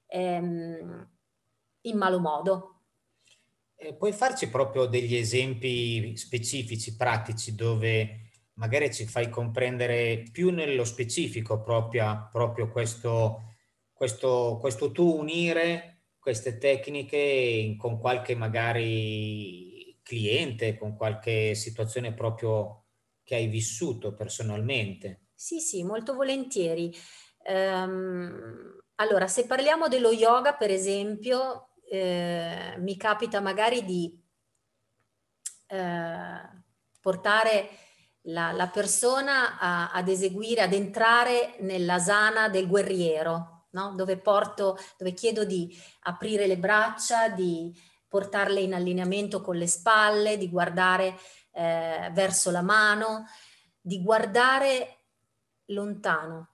ehm, in malo modo. Eh, puoi farci proprio degli esempi specifici, pratici, dove magari ci fai comprendere più nello specifico proprio, proprio questo, questo, questo tu unire queste tecniche con qualche magari cliente, con qualche situazione proprio che hai vissuto personalmente. Sì, sì, molto volentieri. Um, allora, se parliamo dello yoga, per esempio, eh, mi capita magari di eh, portare la, la persona a, ad eseguire, ad entrare nella sana del guerriero, no? dove, porto, dove chiedo di aprire le braccia, di portarle in allineamento con le spalle, di guardare eh, verso la mano, di guardare lontano,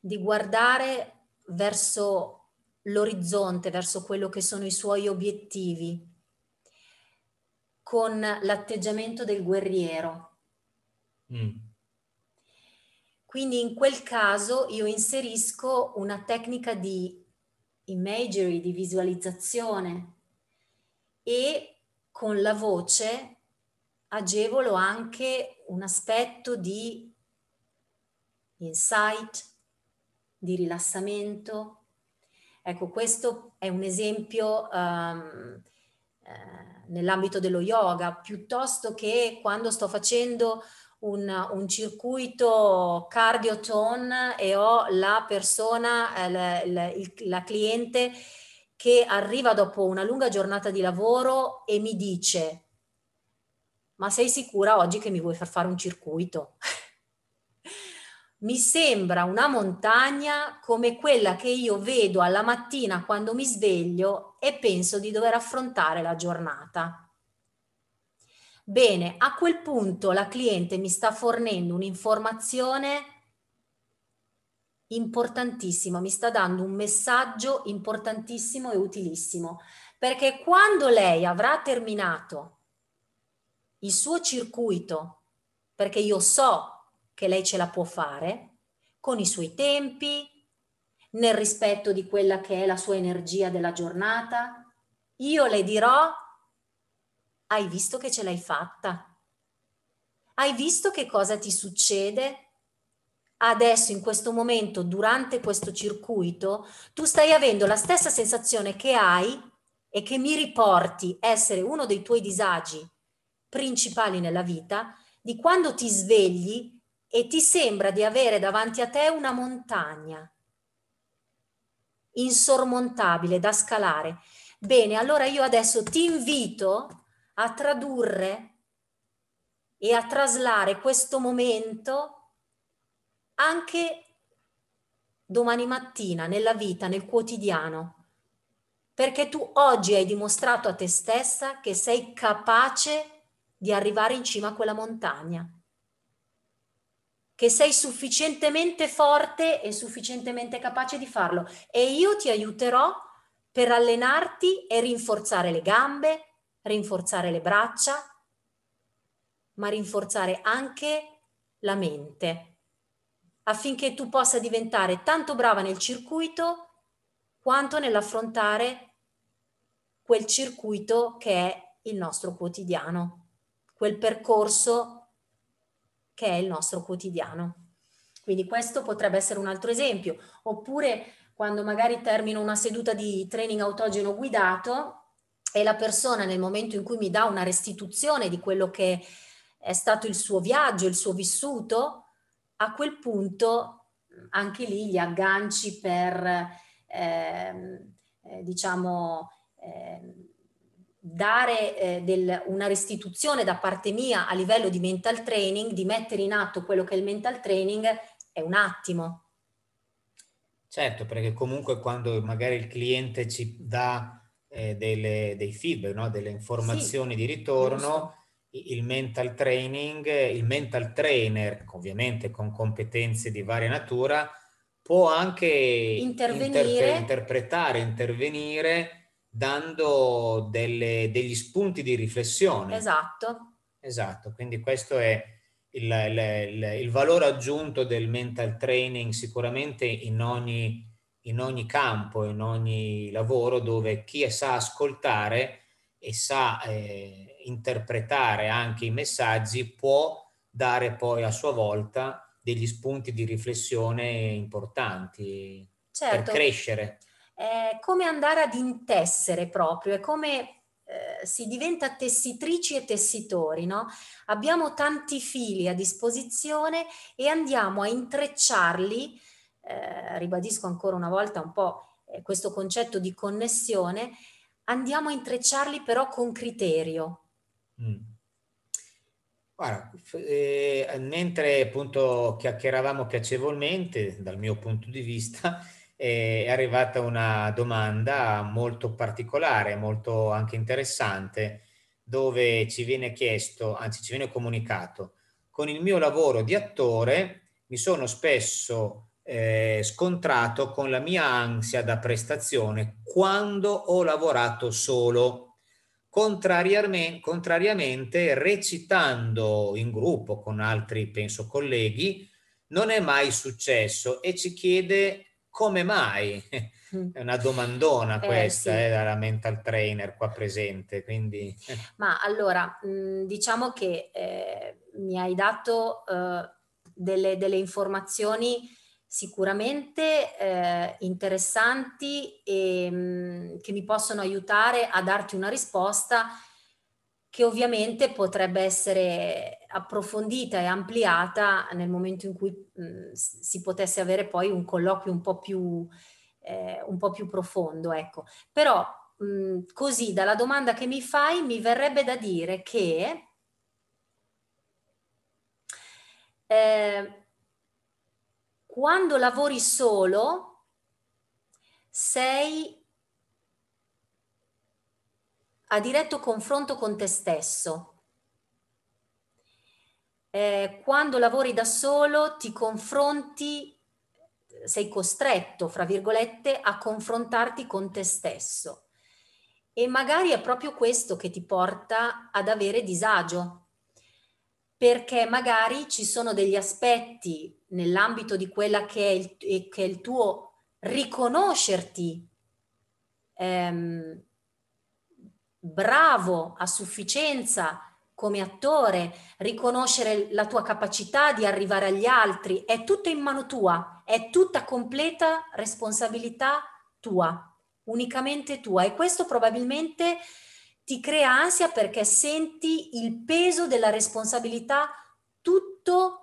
di guardare verso l'orizzonte, verso quello che sono i suoi obiettivi, con l'atteggiamento del guerriero. Mm. Quindi in quel caso io inserisco una tecnica di imagery, di visualizzazione e con la voce agevolo anche un aspetto di insight, di rilassamento. Ecco, questo è un esempio um, eh, nell'ambito dello yoga, piuttosto che quando sto facendo un, un circuito cardiotone e ho la persona, la, eh, la, la cliente che arriva dopo una lunga giornata di lavoro e mi dice ma sei sicura oggi che mi vuoi far fare un circuito? mi sembra una montagna come quella che io vedo alla mattina quando mi sveglio e penso di dover affrontare la giornata. Bene, a quel punto la cliente mi sta fornendo un'informazione importantissima, mi sta dando un messaggio importantissimo e utilissimo, perché quando lei avrà terminato il suo circuito, perché io so che lei ce la può fare, con i suoi tempi, nel rispetto di quella che è la sua energia della giornata. Io le dirò, hai visto che ce l'hai fatta? Hai visto che cosa ti succede? Adesso, in questo momento, durante questo circuito, tu stai avendo la stessa sensazione che hai e che mi riporti essere uno dei tuoi disagi principali nella vita, di quando ti svegli e ti sembra di avere davanti a te una montagna insormontabile da scalare. Bene, allora io adesso ti invito a tradurre e a traslare questo momento anche domani mattina nella vita, nel quotidiano, perché tu oggi hai dimostrato a te stessa che sei capace di arrivare in cima a quella montagna che sei sufficientemente forte e sufficientemente capace di farlo e io ti aiuterò per allenarti e rinforzare le gambe, rinforzare le braccia, ma rinforzare anche la mente, affinché tu possa diventare tanto brava nel circuito quanto nell'affrontare quel circuito che è il nostro quotidiano, quel percorso che è il nostro quotidiano. Quindi questo potrebbe essere un altro esempio. Oppure quando magari termino una seduta di training autogeno guidato e la persona nel momento in cui mi dà una restituzione di quello che è stato il suo viaggio, il suo vissuto, a quel punto anche lì gli agganci per, ehm, eh, diciamo, eh, dare eh, del, una restituzione da parte mia a livello di mental training, di mettere in atto quello che è il mental training, è un attimo. Certo, perché comunque quando magari il cliente ci dà eh, delle, dei feedback, no? delle informazioni sì, di ritorno, giusto. il mental training, il mental trainer, ovviamente con competenze di varia natura, può anche intervenire. Inter- interpretare, intervenire dando delle, degli spunti di riflessione. Esatto. Esatto, quindi questo è il, il, il, valore aggiunto del mental training sicuramente in ogni, in ogni campo, in ogni lavoro dove chi sa ascoltare e sa eh, interpretare anche i messaggi può dare poi a sua volta degli spunti di riflessione importanti certo. per crescere è come andare ad intessere proprio, è come eh, si diventa tessitrici e tessitori, no? Abbiamo tanti fili a disposizione e andiamo a intrecciarli, eh, ribadisco ancora una volta un po' eh, questo concetto di connessione, andiamo a intrecciarli però con criterio. Mm. Guarda, eh, mentre appunto chiacchieravamo piacevolmente, dal mio punto di vista, è arrivata una domanda molto particolare, molto anche interessante, dove ci viene chiesto, anzi ci viene comunicato, con il mio lavoro di attore mi sono spesso eh, scontrato con la mia ansia da prestazione quando ho lavorato solo. Contrariamente, contrariamente, recitando in gruppo con altri, penso, colleghi, non è mai successo e ci chiede come mai? Mm. È una domandona eh, questa, eh, sì. eh, dalla mental trainer qua presente, quindi... Ma allora, mm, diciamo che eh, mi hai dato eh, delle, delle, informazioni sicuramente eh, interessanti e mh, mm, che mi possono aiutare a darti una risposta che ovviamente potrebbe essere approfondita e ampliata nel momento in cui mh, mhmm, si potesse avere poi un colloquio un po' più, eh, un po più profondo. Ecco. Però mh, mhmm, così dalla domanda che mi fai mi verrebbe da dire che eh, quando lavori solo sei a diretto confronto con te stesso. Eh, quando lavori da solo ti confronti, sei costretto, fra virgolette, a confrontarti con te stesso. E magari è proprio questo che ti porta ad avere disagio, perché magari ci sono degli aspetti nell'ambito di quella che è il, che è il tuo riconoscerti ehm, bravo a sufficienza come attore, riconoscere la tua capacità di arrivare agli altri, è tutto in mano tua, è tutta completa responsabilità tua, unicamente tua. E questo probabilmente ti crea ansia perché senti il peso della responsabilità tutto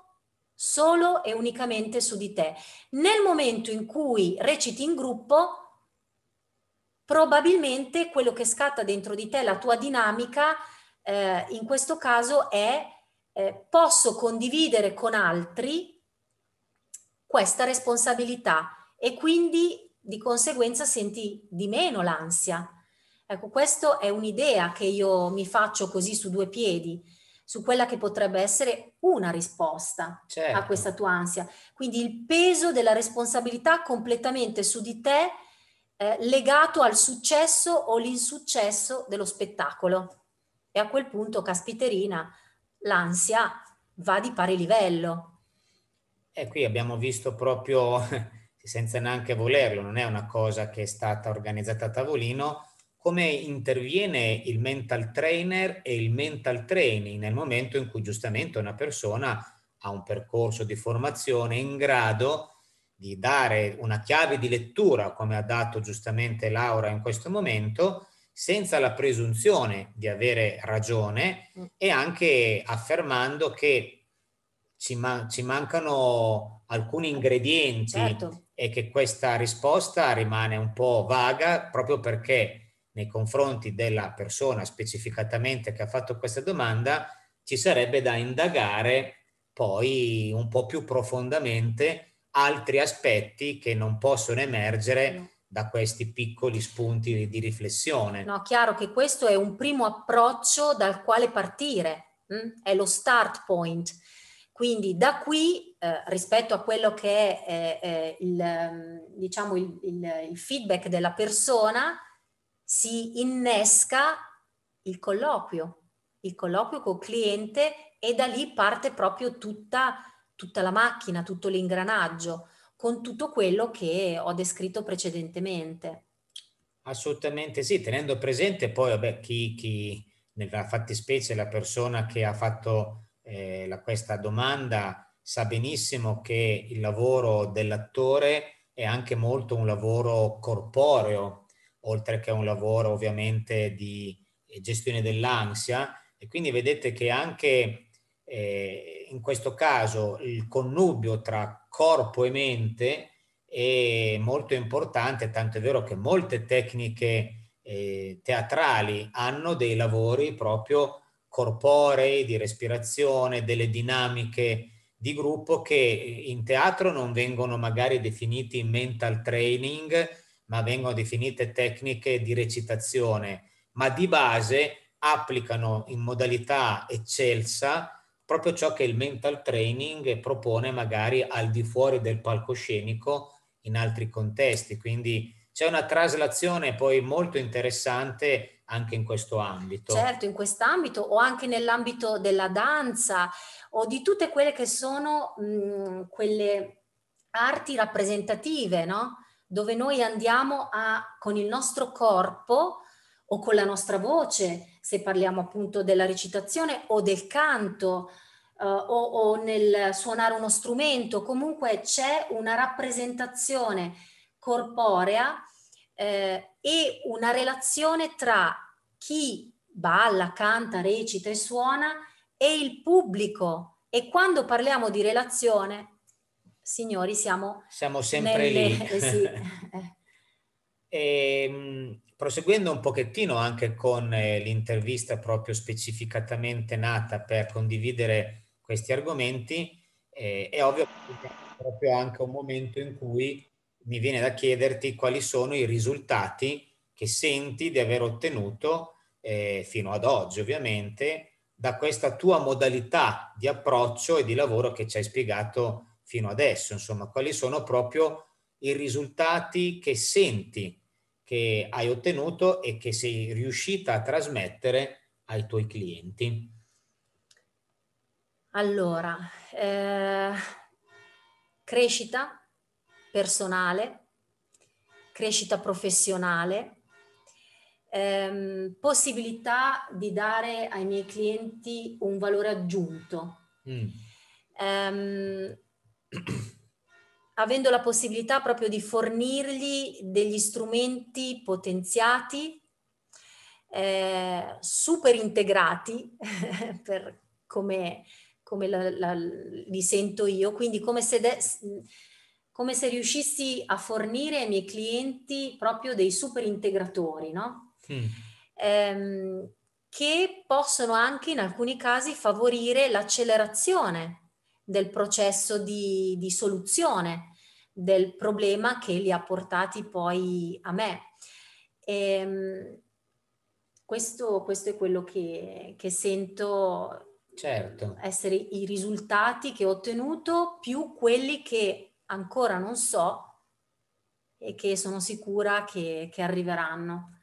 solo e unicamente su di te. Nel momento in cui reciti in gruppo, probabilmente quello che scatta dentro di te, la tua dinamica, eh, in questo caso è eh, posso condividere con altri questa responsabilità e quindi di conseguenza senti di meno l'ansia. Ecco, questa è un'idea che io mi faccio così su due piedi, su quella che potrebbe essere una risposta certo. a questa tua ansia. Quindi il peso della responsabilità completamente su di te eh, legato al successo o l'insuccesso dello spettacolo. E a quel punto, caspiterina, l'ansia va di pari livello. E eh, qui abbiamo visto proprio, senza neanche volerlo, non è una cosa che è stata organizzata a tavolino, come interviene il mental trainer e il mental training nel momento in cui giustamente una persona ha un percorso di formazione in grado di dare una chiave di lettura, come ha dato giustamente Laura in questo momento, senza la presunzione di avere ragione mm. e anche affermando che ci, man- ci mancano alcuni ingredienti certo. e che questa risposta rimane un po' vaga proprio perché nei confronti della persona specificatamente che ha fatto questa domanda ci sarebbe da indagare poi un po' più profondamente altri aspetti che non possono emergere da questi piccoli spunti di riflessione. No, chiaro che questo è un primo approccio dal quale partire, mm? è lo start point. Quindi da qui, eh, rispetto a quello che è eh, eh il, mm, diciamo il, il, il feedback della persona, si innesca il colloquio, il colloquio col cliente e da lì parte proprio tutta la tutta la macchina, tutto l'ingranaggio, con tutto quello che ho descritto precedentemente. Assolutamente sì, tenendo presente poi vabbè, chi, chi nella fattispecie la persona che ha fatto eh, la, questa domanda sa benissimo che il lavoro dell'attore è anche molto un lavoro corporeo, oltre che un lavoro ovviamente di gestione dell'ansia. E quindi vedete che anche eh, in questo caso il connubio tra corpo e mente è molto importante, tanto è vero che molte tecniche eh, teatrali hanno dei lavori proprio corporei, di respirazione, delle dinamiche di gruppo che in teatro non vengono magari definiti mental training, ma vengono definite tecniche di recitazione, ma di base applicano in modalità eccelsa proprio ciò che il mental training propone magari al di fuori del palcoscenico in altri contesti. Quindi c'è una traslazione poi molto interessante anche in questo ambito. Certo, in quest'ambito o anche nell'ambito della danza o di tutte quelle che sono mh, mm, quelle arti rappresentative, no? dove noi andiamo a, con il nostro corpo o con la nostra voce se parliamo appunto della recitazione o del canto eh, o, o nel suonare uno strumento, comunque c'è una rappresentazione corporea eh, e una relazione tra chi balla, canta, recita e suona e il pubblico. E quando parliamo di relazione, signori, siamo, siamo sempre nelle, lì. Eh sì. e, ehm, Proseguendo un pochettino anche con eh, l'intervista proprio specificatamente nata per condividere questi argomenti, eh, è ovvio che è proprio anche un momento in cui mi viene da chiederti quali sono i risultati che senti di aver ottenuto eh, fino ad oggi ovviamente da questa tua modalità di approccio e di lavoro che ci hai spiegato fino adesso, insomma, quali sono proprio i risultati che senti che hai ottenuto e che sei riuscita a trasmettere ai tuoi clienti? Allora, eh, crescita personale, crescita professionale, ehm, possibilità di dare ai miei clienti un valore aggiunto. Mm. Ehm, avendo la possibilità proprio di fornirgli degli strumenti potenziati, eh, super integrati, per come, come la, la, li sento io, quindi come se, de, come se, riuscissi a fornire ai miei clienti proprio dei super integratori, no? Mm. Eh, che possono anche in alcuni casi favorire l'accelerazione del processo di, di soluzione del problema che li ha portati poi a me. E, ehm, questo, questo, è quello che, che sento certo. essere i risultati che ho ottenuto più quelli che ancora non so e che sono sicura che, che arriveranno.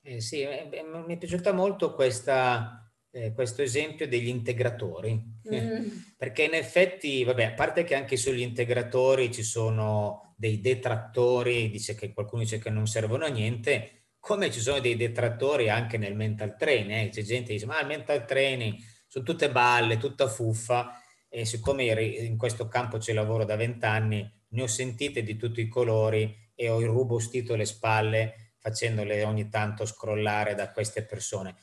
Eh sì, eh, mi è piaciuta molto questa, eh, questo esempio degli integratori, mm. perché in effetti, vabbè, a parte che anche sugli integratori ci sono dei detrattori, dice che qualcuno dice che non servono a niente, come ci sono dei detrattori anche nel mental training, eh? c'è gente che dice ma il mental training sono tutte balle, tutta fuffa e siccome in questo campo ci lavoro da vent'anni, ne ho sentite di tutti i colori e ho irrobustito le spalle facendole ogni tanto scrollare da queste persone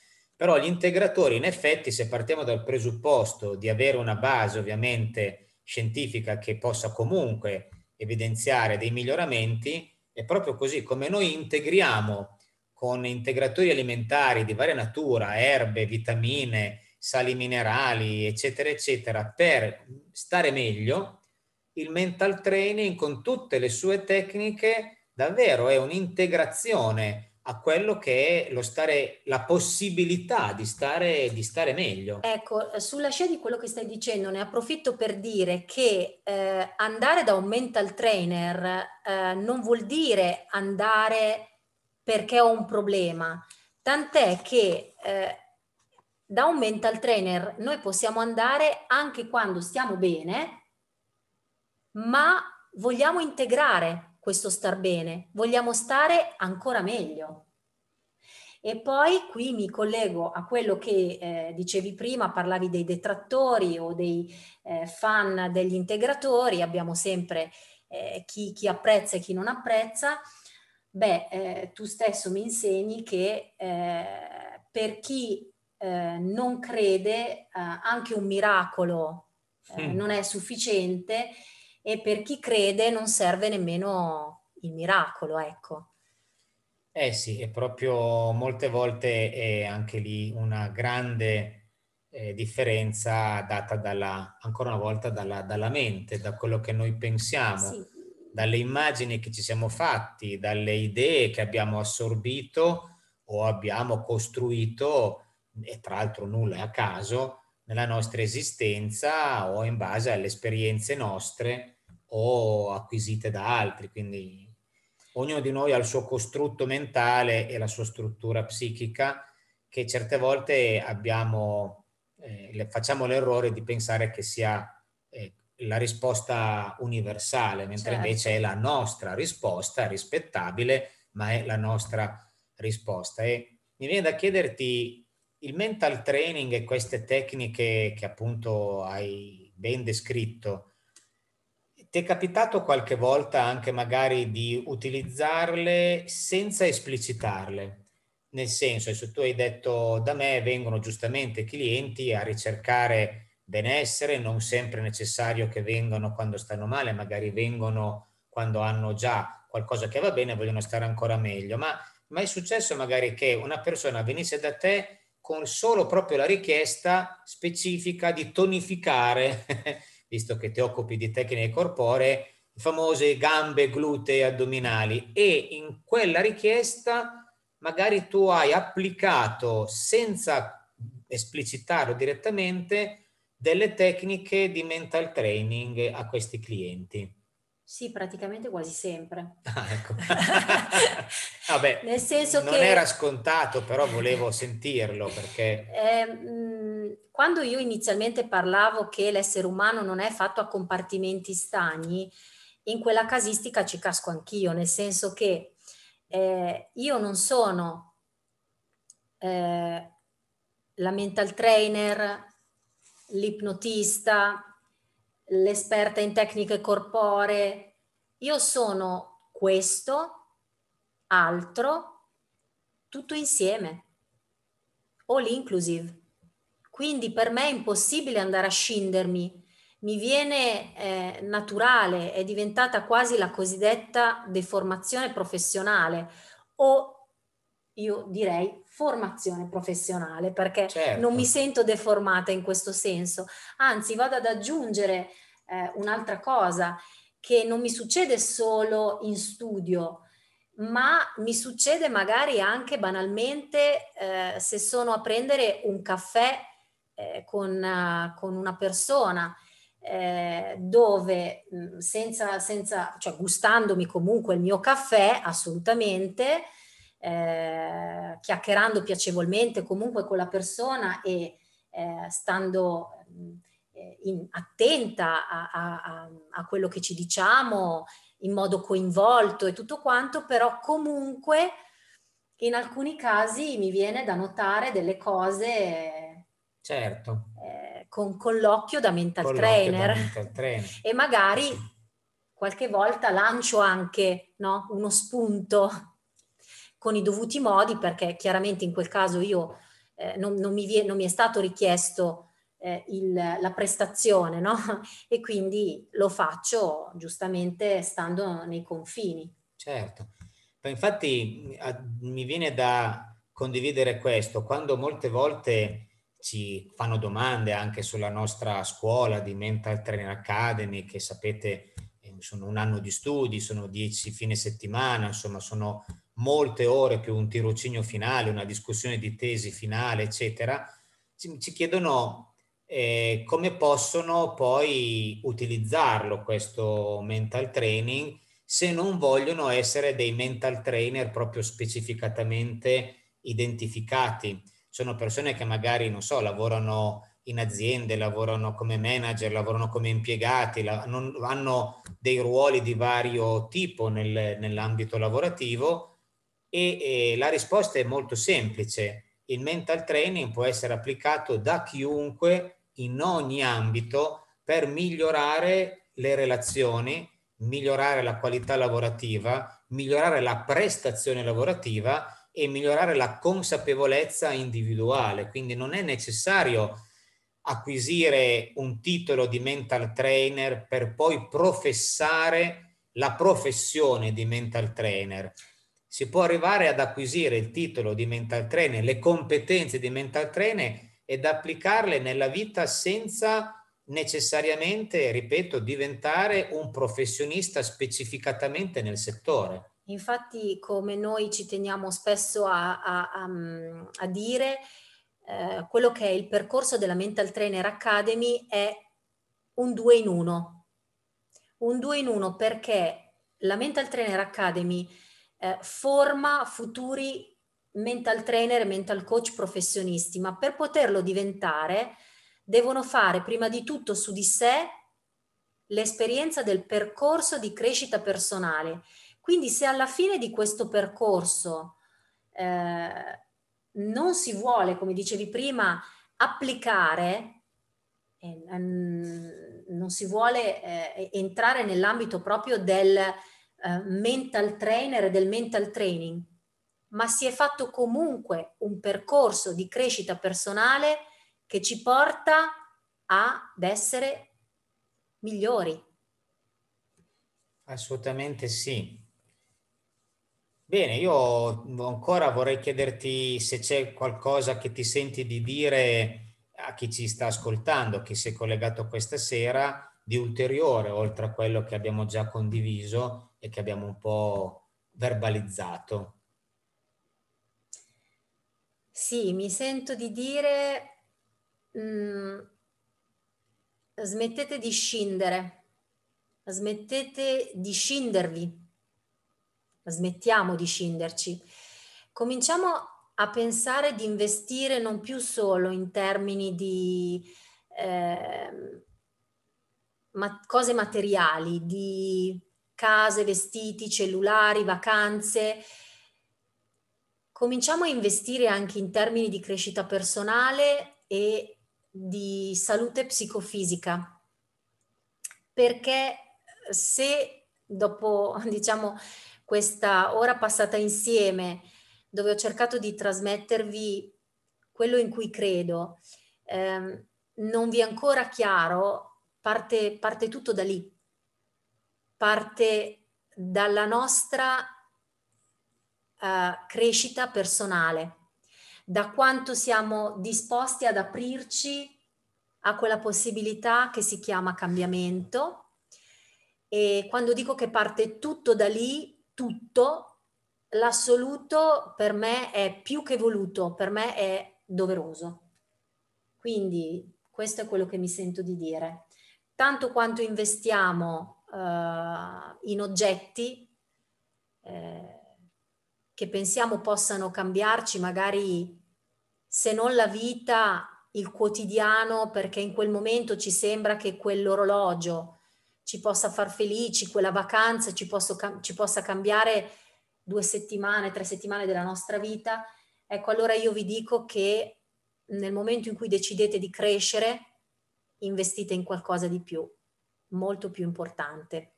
però gli integratori, in effetti, se partiamo dal presupposto di avere una base ovviamente scientifica che possa comunque evidenziare dei miglioramenti, è proprio così come noi integriamo con integratori alimentari di varia natura, erbe, vitamine, sali minerali, eccetera, eccetera, per stare meglio, il mental training con tutte le sue tecniche davvero è un'integrazione a quello che è lo stare, la possibilità di stare, di stare, meglio. Ecco, sulla scia di quello che stai dicendo, ne approfitto per dire che eh, andare da un mental trainer eh, non vuol dire andare perché ho un problema, tant'è che eh, da un mental trainer noi possiamo andare anche quando stiamo bene, ma vogliamo integrare questo star bene, vogliamo stare ancora meglio. E poi qui mi collego a quello che eh, dicevi prima, parlavi dei detrattori o dei eh, fan degli integratori, abbiamo sempre eh, chi, chi, apprezza e chi non apprezza. Beh, eh, tu stesso mi insegni che eh, per chi eh, non crede anche un miracolo non è sufficiente e per chi crede non serve nemmeno il miracolo, ecco. Eh sì, è proprio molte volte è anche lì una grande eh, differenza data dalla, ancora una volta dalla, dalla, mente, da quello che noi pensiamo, sì. dalle immagini che ci siamo fatti, dalle idee che abbiamo assorbito o abbiamo costruito, e tra l'altro nulla è a caso, nella nostra esistenza o in base alle esperienze nostre o acquisite da altri. Quindi ognuno di noi ha il suo costrutto mentale e la sua struttura psichica che certe volte abbiamo, eh, facciamo l'errore di pensare che sia eh, la risposta universale, mentre certo. invece è la nostra risposta rispettabile, ma è la nostra risposta. E mi viene da chiederti il mental training e queste tecniche che appunto hai ben descritto, ti è capitato qualche volta anche magari di utilizzarle senza esplicitarle? Nel senso, se tu hai detto da me vengono giustamente clienti a ricercare benessere, non sempre è necessario che vengano quando stanno male, magari vengono quando hanno già qualcosa che va bene e vogliono stare ancora meglio, ma, ma è successo magari che una persona venisse da te con solo proprio la richiesta specifica di tonificare, visto che ti occupi di tecniche corporee, le famose gambe, glutei, addominali e in quella richiesta magari tu hai applicato senza esplicitarlo direttamente delle tecniche di mental training a questi clienti. Sì, praticamente quasi sempre. Ah, ecco. Vabbè, Nel senso non che... era scontato, però volevo sentirlo perché... Eh, quando io inizialmente parlavo che l'essere umano non è fatto a compartimenti stagni, in quella casistica ci casco anch'io, nel senso che eh, io non sono eh, la mental trainer, l'ipnotista, l'esperta in tecniche corporee, io sono questo, altro, tutto insieme, all inclusive. Quindi per me è impossibile andare a scindermi mi viene eh, naturale, è diventata quasi la cosiddetta deformazione professionale o io direi formazione professionale perché certo. non mi sento deformata in questo senso, anzi vado ad aggiungere eh, un'altra cosa che non mi succede solo in studio, ma mi succede magari anche banalmente eh, se sono a prendere un caffè eh, con, uh, con, una persona eh, dove mm, senza, senza, cioè gustandomi comunque il mio caffè assolutamente, eh, chiacchierando piacevolmente comunque con la persona e eh, stando mm, eh, in, attenta a, a, a, quello che ci diciamo in modo coinvolto e tutto quanto, però comunque in alcuni casi mi viene da notare delle cose certo. Eh, con, con, l'occhio da mental, con trainer. Da mental trainer e magari qualche volta lancio anche no, uno spunto con i dovuti modi, perché chiaramente in quel caso io eh, non, non, mi vie, non, mi è stato richiesto eh, il, la prestazione, no? E quindi lo faccio giustamente stando nei confini. Certo, infatti a, mi viene da condividere questo, quando molte volte ci fanno domande anche sulla nostra scuola di Mental Training Academy, che sapete eh, sono un anno di studi, sono dieci fine settimana, insomma sono molte ore più un tirocinio finale, una discussione di tesi finale, eccetera, ci, ci chiedono eh, come possono poi utilizzarlo questo mental training se non vogliono essere dei mental trainer proprio specificatamente identificati. Sono persone che magari, non so, lavorano in aziende, lavorano come manager, lavorano come impiegati, la, non, hanno dei ruoli di vario tipo nel, nell'ambito lavorativo, e, e la risposta è molto semplice. Il mental training può essere applicato da chiunque in ogni ambito per migliorare le relazioni, migliorare la qualità lavorativa, migliorare la prestazione lavorativa e migliorare la consapevolezza individuale. Quindi non è necessario acquisire un titolo di mental trainer per poi professare la professione di mental trainer si può arrivare ad acquisire il titolo di mental trainer, le competenze di mental trainer ed applicarle nella vita senza necessariamente, ripeto, diventare un professionista specificatamente nel settore. Infatti, come noi ci teniamo spesso a, a, a, mm, a dire, eh, quello che è il percorso della Mental Trainer Academy è un due in uno. Un due in uno perché la Mental Trainer Academy eh, forma futuri mental trainer e mental coach professionisti, ma per poterlo diventare devono fare prima di tutto su di sé l'esperienza del percorso di crescita personale. Quindi se alla fine di questo percorso eh, non si vuole, come dicevi prima, applicare, eh, mm, non si vuole eh, entrare nell'ambito proprio del eh, mental trainer e del mental training, ma si è fatto comunque un percorso di crescita personale che ci porta ad essere migliori. Assolutamente sì. Bene, io ancora vorrei chiederti se c'è qualcosa che ti senti di dire a chi ci sta ascoltando, chi si è collegato questa sera, di ulteriore, oltre a quello che abbiamo già condiviso, e che abbiamo un po' verbalizzato. Sì, mi sento di dire mh, mm, smettete di scindere, smettete di scindervi, smettiamo di scinderci. Cominciamo a pensare di investire non più solo in termini di eh, ma- cose materiali, di case, vestiti, cellulari, vacanze. Cominciamo a investire anche in termini di crescita personale e di salute psicofisica, perché eh, se dopo, diciamo, questa ora passata insieme, dove ho cercato di trasmettervi quello in cui credo, ehm, non vi è ancora chiaro, parte, parte tutto da lì parte dalla nostra uh, crescita personale, da quanto siamo disposti ad aprirci a quella possibilità che si chiama cambiamento. E quando dico che parte tutto da lì, tutto, l'assoluto per me è più che voluto, per me è doveroso. Quindi questo è quello che mi sento di dire. Tanto quanto investiamo eh, in oggetti eh, che pensiamo possano cambiarci magari se non la vita, il quotidiano, perché in quel momento ci sembra che quell'orologio ci possa far felici, quella vacanza ci, posso, ci possa cambiare due settimane, tre settimane della nostra vita. Ecco, allora io vi dico che nel momento in cui decidete di crescere, investite in qualcosa di più, molto più importante.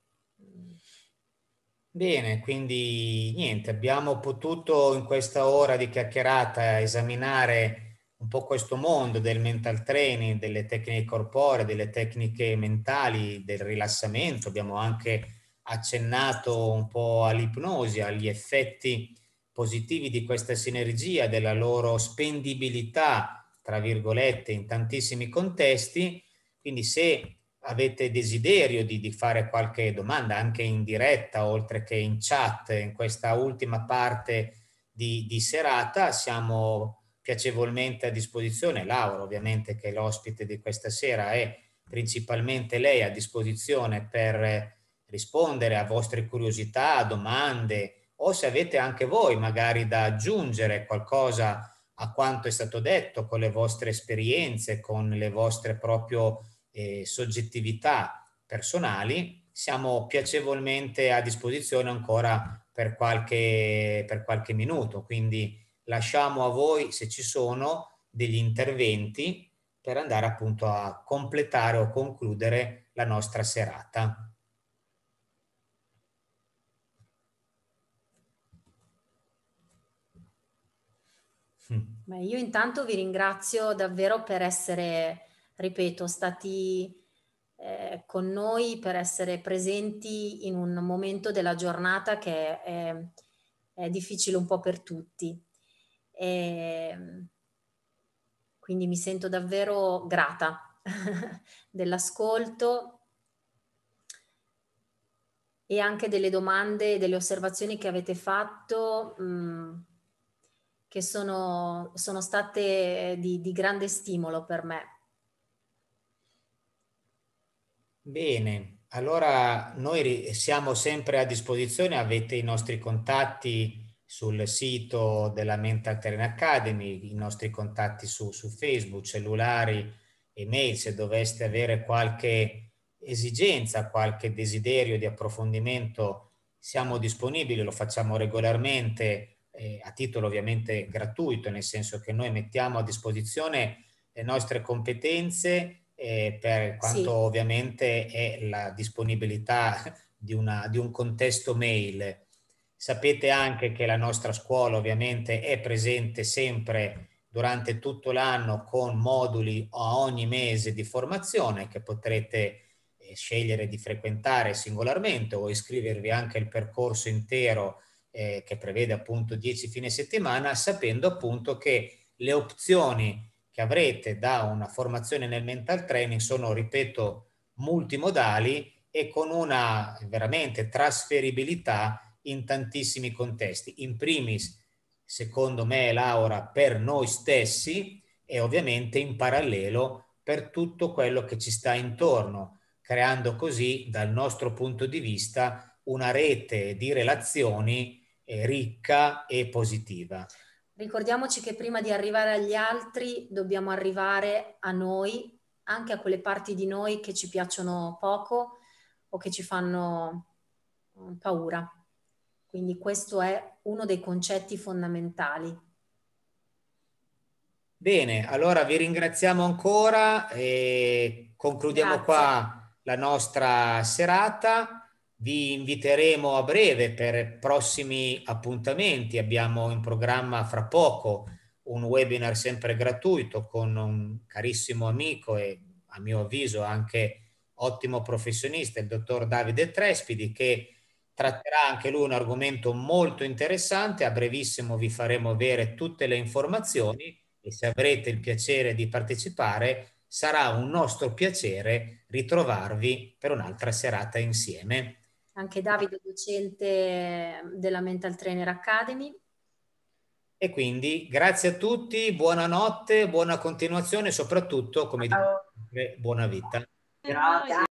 Bene, quindi niente, abbiamo potuto in questa ora di chiacchierata esaminare un po' questo mondo del mental training, delle tecniche corporee, delle tecniche mentali, del rilassamento. Abbiamo anche accennato un po' all'ipnosi, agli effetti positivi di questa sinergia, della loro spendibilità, tra virgolette, in tantissimi contesti. Quindi se avete desiderio di, di, fare qualche domanda anche in diretta oltre che in chat in questa ultima parte di, di serata siamo piacevolmente a disposizione Laura ovviamente che è l'ospite di questa sera è principalmente lei a disposizione per rispondere a vostre curiosità, domande o se avete anche voi magari da aggiungere qualcosa a quanto è stato detto con le vostre esperienze, con le vostre proprio eh, soggettività personali, siamo piacevolmente a disposizione ancora per qualche, per qualche minuto. Quindi lasciamo a voi, se ci sono, degli interventi per andare appunto a completare o concludere la nostra serata. Beh, io intanto vi ringrazio davvero per essere ripeto, stati eh, con noi per essere presenti in un momento della giornata che è, è difficile un po' per tutti. E, ehm, quindi mi sento davvero grata dell'ascolto e anche delle domande, e delle osservazioni che avete fatto, mh, mm, che sono, sono state di, di grande stimolo per me. Bene, allora noi siamo sempre a disposizione, avete i nostri contatti sul sito della Mental Terrain Academy, i nostri contatti su, su Facebook, cellulari, email, se doveste avere qualche esigenza, qualche desiderio di approfondimento, siamo disponibili, lo facciamo regolarmente eh, a titolo ovviamente gratuito, nel senso che noi mettiamo a disposizione le nostre competenze eh, per quanto sì. ovviamente è la disponibilità di, una, di un contesto mail. Sapete anche che la nostra scuola ovviamente è presente sempre durante tutto l'anno con moduli a ogni mese di formazione che potrete eh, scegliere di frequentare singolarmente o iscrivervi anche al percorso intero eh, che prevede appunto 10 fine settimana, sapendo appunto che le opzioni che avrete da una formazione nel mental training sono, ripeto, multimodali e con una veramente trasferibilità in tantissimi contesti. In primis, secondo me, Laura, per noi stessi e ovviamente in parallelo per tutto quello che ci sta intorno, creando così, dal nostro punto di vista, una rete di relazioni eh, ricca e positiva. Ricordiamoci che prima di arrivare agli altri dobbiamo arrivare a noi, anche a quelle parti di noi che ci piacciono poco o che ci fanno mm, paura. Quindi questo è uno dei concetti fondamentali. Bene, allora vi ringraziamo ancora e concludiamo Grazie. qua la nostra serata. Vi inviteremo a breve per prossimi appuntamenti. Abbiamo in programma fra poco un webinar sempre gratuito con un carissimo amico e a mio avviso anche ottimo professionista, il dottor Davide Trespidi, che tratterà anche lui un argomento molto interessante. A brevissimo vi faremo avere tutte le informazioni e se avrete il piacere di partecipare sarà un nostro piacere ritrovarvi per un'altra serata insieme anche Davide, docente ehm, della Mental Trainer Academy. E quindi grazie a tutti, buonanotte, buona continuazione e soprattutto, come dico, buona vita. Grazie.